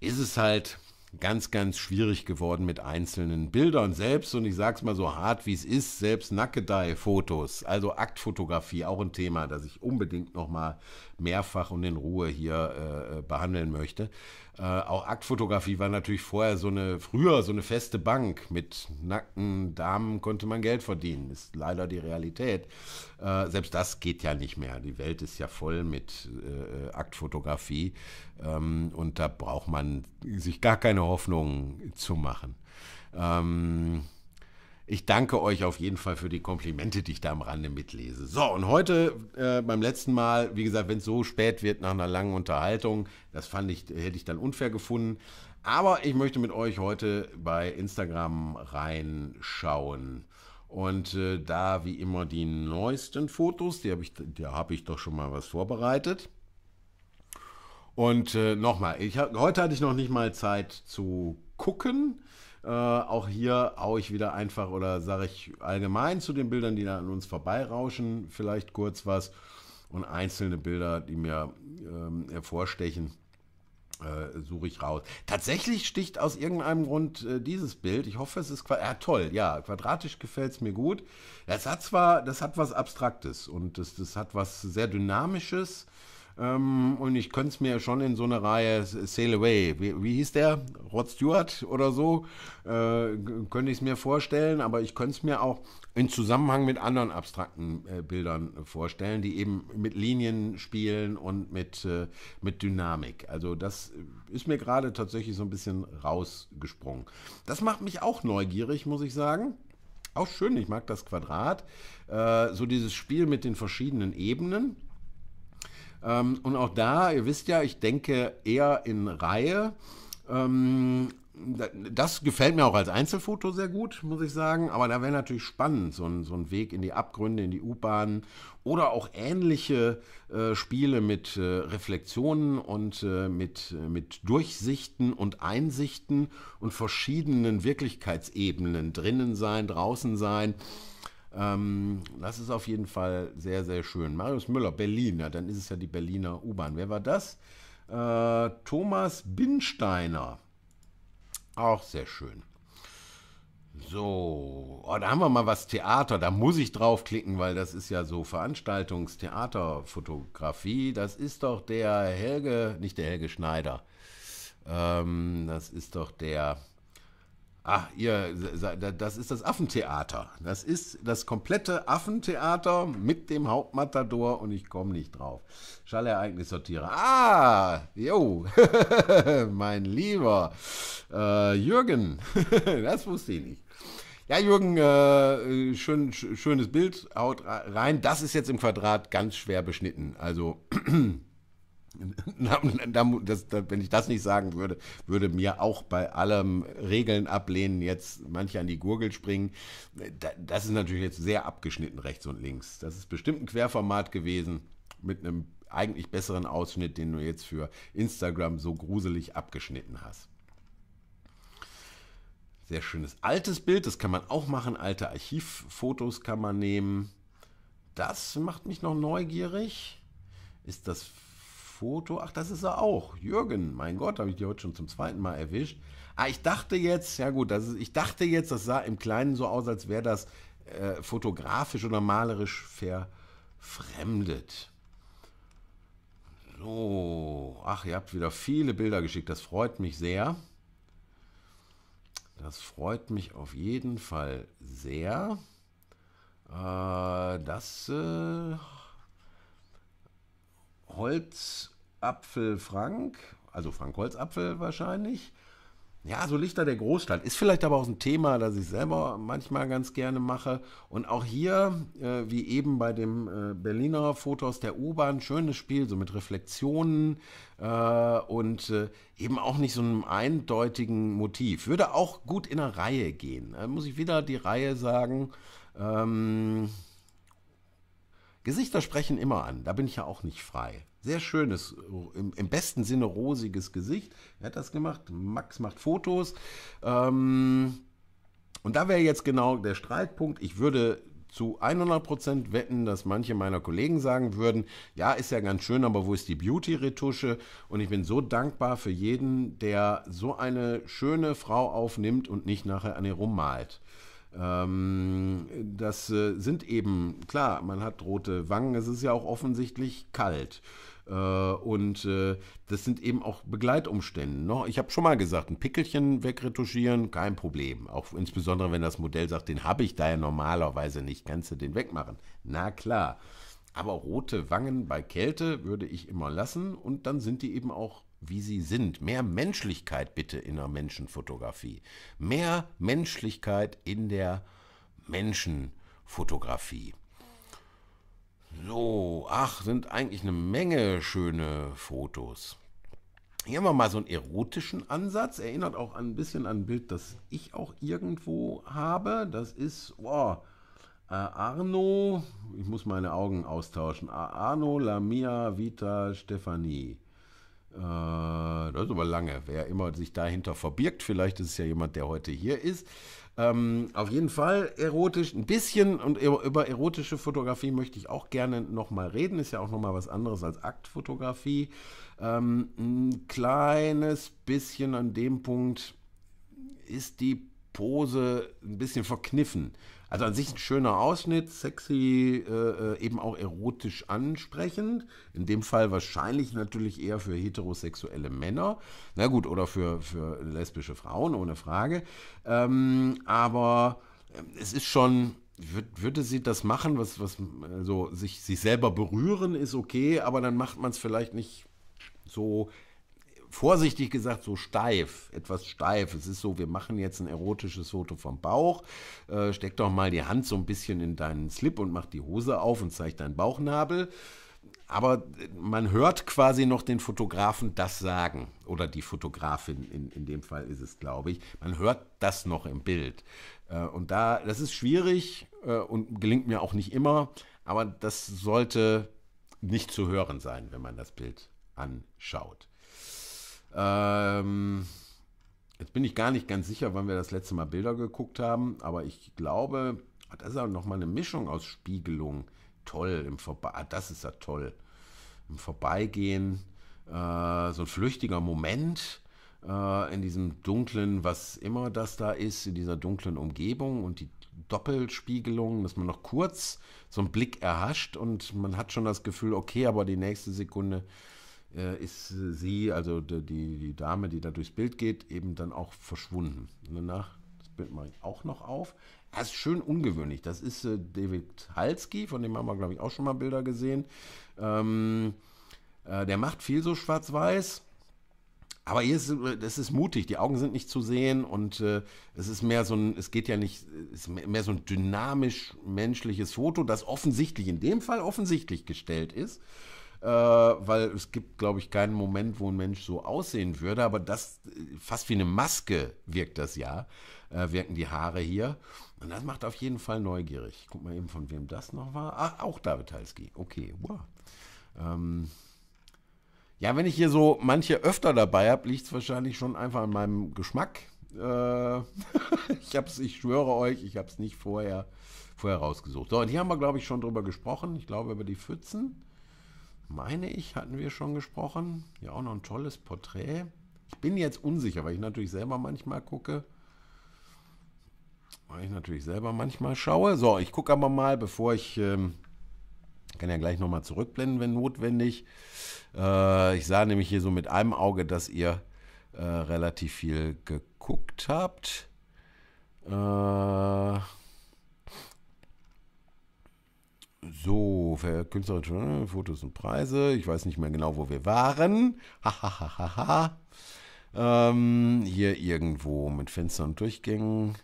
ist es halt, ganz, ganz schwierig geworden mit einzelnen Bildern. Selbst, und ich sage es mal so hart, wie es ist, selbst Nackedei-Fotos, also Aktfotografie, auch ein Thema, das ich unbedingt nochmal mehrfach und in Ruhe hier äh, äh, behandeln möchte. Äh, auch Aktfotografie war natürlich vorher so eine, früher so eine feste Bank. Mit nackten Damen konnte man Geld verdienen. Ist leider die Realität. Äh, selbst das geht ja nicht mehr. Die Welt ist ja voll mit äh, Aktfotografie. Ähm, und da braucht man sich gar keine Hoffnung zu machen. Ähm, ich danke euch auf jeden Fall für die Komplimente, die ich da am Rande mitlese. So, und heute äh, beim letzten Mal, wie gesagt, wenn es so spät wird nach einer langen Unterhaltung, das fand ich, hätte ich dann unfair gefunden. Aber ich möchte mit euch heute bei Instagram reinschauen. Und äh, da wie immer die neuesten Fotos, die hab ich, da habe ich doch schon mal was vorbereitet. Und äh, nochmal, heute hatte ich noch nicht mal Zeit zu gucken. Äh, auch hier haue ich wieder einfach oder sage ich allgemein zu den Bildern, die da an uns vorbeirauschen, vielleicht kurz was. Und einzelne Bilder, die mir ähm, hervorstechen, äh, suche ich raus. Tatsächlich sticht aus irgendeinem Grund äh, dieses Bild. Ich hoffe, es ist Ja, toll, ja, quadratisch gefällt es mir gut. Das hat zwar, das hat was Abstraktes und das, das hat was sehr Dynamisches. Ähm, und ich könnte es mir schon in so eine Reihe Sail Away, wie, wie hieß der? Rod Stewart oder so, äh, könnte ich es mir vorstellen, aber ich könnte es mir auch in Zusammenhang mit anderen abstrakten äh, Bildern vorstellen, die eben mit Linien spielen und mit, äh, mit Dynamik. Also das ist mir gerade tatsächlich so ein bisschen rausgesprungen. Das macht mich auch neugierig, muss ich sagen. Auch schön, ich mag das Quadrat. Äh, so dieses Spiel mit den verschiedenen Ebenen ähm, und auch da, ihr wisst ja, ich denke eher in Reihe. Ähm, das gefällt mir auch als Einzelfoto sehr gut, muss ich sagen. Aber da wäre natürlich spannend, so ein, so ein Weg in die Abgründe, in die u bahnen oder auch ähnliche äh, Spiele mit äh, Reflexionen und äh, mit, äh, mit Durchsichten und Einsichten und verschiedenen Wirklichkeitsebenen drinnen sein, draußen sein. Ähm, das ist auf jeden Fall sehr, sehr schön. Marius Müller, Berlin, ja, dann ist es ja die Berliner U-Bahn. Wer war das? Äh, Thomas Binsteiner. Auch sehr schön. So, oh, da haben wir mal was Theater. Da muss ich draufklicken, weil das ist ja so Veranstaltungstheaterfotografie. Das ist doch der Helge, nicht der Helge Schneider. Ähm, das ist doch der Ach, ihr, das ist das Affentheater. Das ist das komplette Affentheater mit dem Hauptmatador und ich komme nicht drauf. Schallereignis sortiere. Ah, jo, mein lieber äh, Jürgen, das wusste ich nicht. Ja, Jürgen, äh, schön, schönes Bild, haut rein. Das ist jetzt im Quadrat ganz schwer beschnitten. Also. Das, wenn ich das nicht sagen würde, würde mir auch bei allem Regeln ablehnen jetzt manche an die Gurgel springen. Das ist natürlich jetzt sehr abgeschnitten rechts und links. Das ist bestimmt ein Querformat gewesen mit einem eigentlich besseren Ausschnitt, den du jetzt für Instagram so gruselig abgeschnitten hast. Sehr schönes altes Bild, das kann man auch machen. Alte Archivfotos kann man nehmen. Das macht mich noch neugierig. Ist das Foto. Ach, das ist er auch. Jürgen, mein Gott, habe ich die heute schon zum zweiten Mal erwischt. Ah, ich dachte jetzt, ja gut, das ist, ich dachte jetzt, das sah im Kleinen so aus, als wäre das äh, fotografisch oder malerisch verfremdet. So, ach, ihr habt wieder viele Bilder geschickt, das freut mich sehr. Das freut mich auf jeden Fall sehr. Äh, das äh, Holzapfel Frank, also Frank Holzapfel wahrscheinlich. Ja, so Lichter der Großstadt. Ist vielleicht aber auch ein Thema, das ich selber manchmal ganz gerne mache. Und auch hier, äh, wie eben bei dem äh, Berliner Fotos der U-Bahn, schönes Spiel, so mit Reflexionen äh, und äh, eben auch nicht so einem eindeutigen Motiv. Würde auch gut in der Reihe gehen. Da äh, muss ich wieder die Reihe sagen. Ähm, Gesichter sprechen immer an, da bin ich ja auch nicht frei. Sehr schönes, im, im besten Sinne rosiges Gesicht. Wer hat das gemacht? Max macht Fotos. Ähm, und da wäre jetzt genau der Streitpunkt. Ich würde zu 100% wetten, dass manche meiner Kollegen sagen würden, ja, ist ja ganz schön, aber wo ist die Beauty-Retusche? Und ich bin so dankbar für jeden, der so eine schöne Frau aufnimmt und nicht nachher an ihr rummalt. Ähm, das äh, sind eben, klar, man hat rote Wangen, es ist ja auch offensichtlich kalt. Äh, und äh, das sind eben auch Begleitumstände. Ne? Ich habe schon mal gesagt, ein Pickelchen wegretuschieren, kein Problem. Auch insbesondere, wenn das Modell sagt, den habe ich da ja normalerweise nicht, kannst du den wegmachen. Na klar. Aber rote Wangen bei Kälte würde ich immer lassen und dann sind die eben auch wie sie sind. Mehr Menschlichkeit bitte in der Menschenfotografie. Mehr Menschlichkeit in der Menschenfotografie. So, ach, sind eigentlich eine Menge schöne Fotos. Hier haben wir mal so einen erotischen Ansatz. Erinnert auch ein bisschen an ein Bild, das ich auch irgendwo habe. Das ist wow, äh, Arno, ich muss meine Augen austauschen. Arno, Lamia, Vita, Stefanie. Äh, das ist aber lange. Wer immer sich dahinter verbirgt, vielleicht ist es ja jemand, der heute hier ist. Ähm, auf jeden Fall erotisch, ein bisschen und e-, über erotische Fotografie möchte ich auch gerne nochmal reden. Ist ja auch nochmal was anderes als Aktfotografie. Ähm, ein kleines bisschen an dem Punkt ist die Pose ein bisschen verkniffen also an sich ein schöner Ausschnitt, sexy, äh, äh, eben auch erotisch ansprechend. In dem Fall wahrscheinlich natürlich eher für heterosexuelle Männer. Na gut, oder für, für lesbische Frauen, ohne Frage. Ähm, aber ähm, es ist schon, würde sie das machen, was, was also sich, sich selber berühren ist okay, aber dann macht man es vielleicht nicht so vorsichtig gesagt so steif, etwas steif. Es ist so, wir machen jetzt ein erotisches Foto vom Bauch. Äh, steck doch mal die Hand so ein bisschen in deinen Slip und mach die Hose auf und zeig deinen Bauchnabel. Aber äh, man hört quasi noch den Fotografen das sagen. Oder die Fotografin, in, in dem Fall ist es, glaube ich. Man hört das noch im Bild. Äh, und da, das ist schwierig äh, und gelingt mir auch nicht immer. Aber das sollte nicht zu hören sein, wenn man das Bild anschaut. Ähm, jetzt bin ich gar nicht ganz sicher, wann wir das letzte Mal Bilder geguckt haben, aber ich glaube, ah, das ist auch nochmal eine Mischung aus Spiegelung. Toll, im Vorbe ah, das ist ja toll. Im Vorbeigehen, äh, so ein flüchtiger Moment äh, in diesem dunklen, was immer das da ist, in dieser dunklen Umgebung und die Doppelspiegelung, dass man noch kurz so einen Blick erhascht und man hat schon das Gefühl, okay, aber die nächste Sekunde äh, ist sie, also die, die Dame, die da durchs Bild geht, eben dann auch verschwunden. Und danach, das Bild mache ich auch noch auf. Er ist schön ungewöhnlich. Das ist äh, David Halski, von dem haben wir, glaube ich, auch schon mal Bilder gesehen. Ähm, äh, der macht viel so schwarz-weiß. Aber hier ist, das äh, ist mutig, die Augen sind nicht zu sehen und äh, es ist mehr so ein, es geht ja nicht, es ist mehr so ein dynamisch menschliches Foto, das offensichtlich in dem Fall offensichtlich gestellt ist äh, weil es gibt, glaube ich, keinen Moment, wo ein Mensch so aussehen würde, aber das, äh, fast wie eine Maske wirkt das ja, äh, wirken die Haare hier. Und das macht auf jeden Fall neugierig. Guck mal eben, von wem das noch war. Ach, auch David Halski. Okay, wow. Ähm, ja, wenn ich hier so manche öfter dabei habe, liegt es wahrscheinlich schon einfach an meinem Geschmack. Äh, ich hab's, ich schwöre euch, ich habe es nicht vorher, vorher rausgesucht. So, und hier haben wir, glaube ich, schon drüber gesprochen. Ich glaube über die Pfützen meine ich, hatten wir schon gesprochen. Ja, auch noch ein tolles Porträt. Ich bin jetzt unsicher, weil ich natürlich selber manchmal gucke. Weil ich natürlich selber manchmal schaue. So, ich gucke aber mal, bevor ich... Ähm, kann ja gleich nochmal zurückblenden, wenn notwendig. Äh, ich sah nämlich hier so mit einem Auge, dass ihr äh, relativ viel geguckt habt. Äh... So, für künstlerische ne, Fotos und Preise. Ich weiß nicht mehr genau, wo wir waren. Hahaha. ähm, hier irgendwo mit Fenstern und Durchgängen.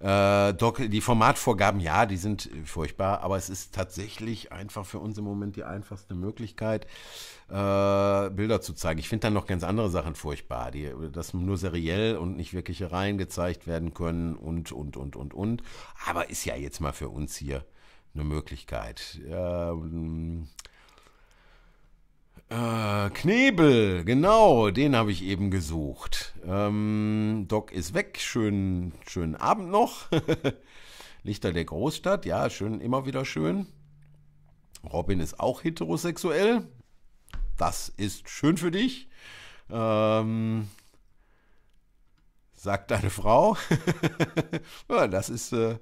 Äh, Doc, die Formatvorgaben, ja, die sind furchtbar, aber es ist tatsächlich einfach für uns im Moment die einfachste Möglichkeit, äh, Bilder zu zeigen. Ich finde dann noch ganz andere Sachen furchtbar, die, dass nur seriell und nicht wirkliche Reihen gezeigt werden können und, und, und, und, und. Aber ist ja jetzt mal für uns hier eine Möglichkeit. Ähm, äh, Knebel, genau, den habe ich eben gesucht. Ähm, Doc ist weg, schönen, schönen Abend noch. Lichter der Großstadt, ja, schön, immer wieder schön. Robin ist auch heterosexuell. Das ist schön für dich. Ähm, sagt deine Frau. ja, das ist äh,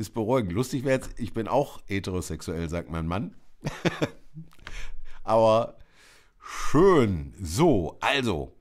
ist beruhigend. Lustig wäre jetzt, ich bin auch heterosexuell, sagt mein Mann. Aber schön. So, also.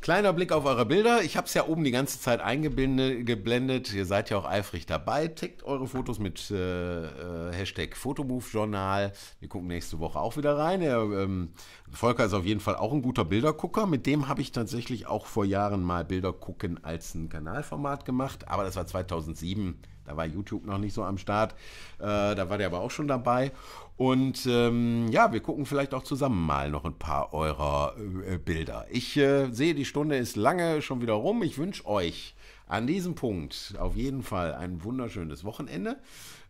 Kleiner Blick auf eure Bilder. Ich habe es ja oben die ganze Zeit eingeblendet. Ihr seid ja auch eifrig dabei. Tickt eure Fotos mit äh, äh Hashtag Fotomove-Journal. Wir gucken nächste Woche auch wieder rein. Der, ähm, Volker ist auf jeden Fall auch ein guter Bildergucker. Mit dem habe ich tatsächlich auch vor Jahren mal Bilder gucken als ein Kanalformat gemacht. Aber das war 2007. Da war YouTube noch nicht so am Start. Äh, da war der aber auch schon dabei. Und ähm, ja, wir gucken vielleicht auch zusammen mal noch ein paar eurer äh, Bilder. Ich äh, sehe, die Stunde ist lange schon wieder rum. Ich wünsche euch an diesem Punkt auf jeden Fall ein wunderschönes Wochenende.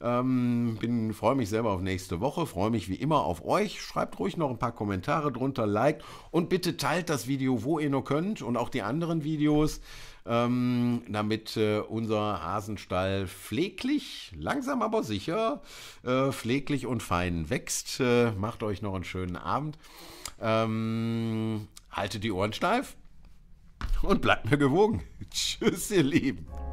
Ähm, freue mich selber auf nächste Woche, freue mich wie immer auf euch. Schreibt ruhig noch ein paar Kommentare drunter, liked und bitte teilt das Video, wo ihr nur könnt und auch die anderen Videos ähm, damit äh, unser Hasenstall pfleglich, langsam aber sicher, äh, pfleglich und fein wächst. Äh, macht euch noch einen schönen Abend. Ähm, haltet die Ohren steif und bleibt mir gewogen. Tschüss, ihr Lieben.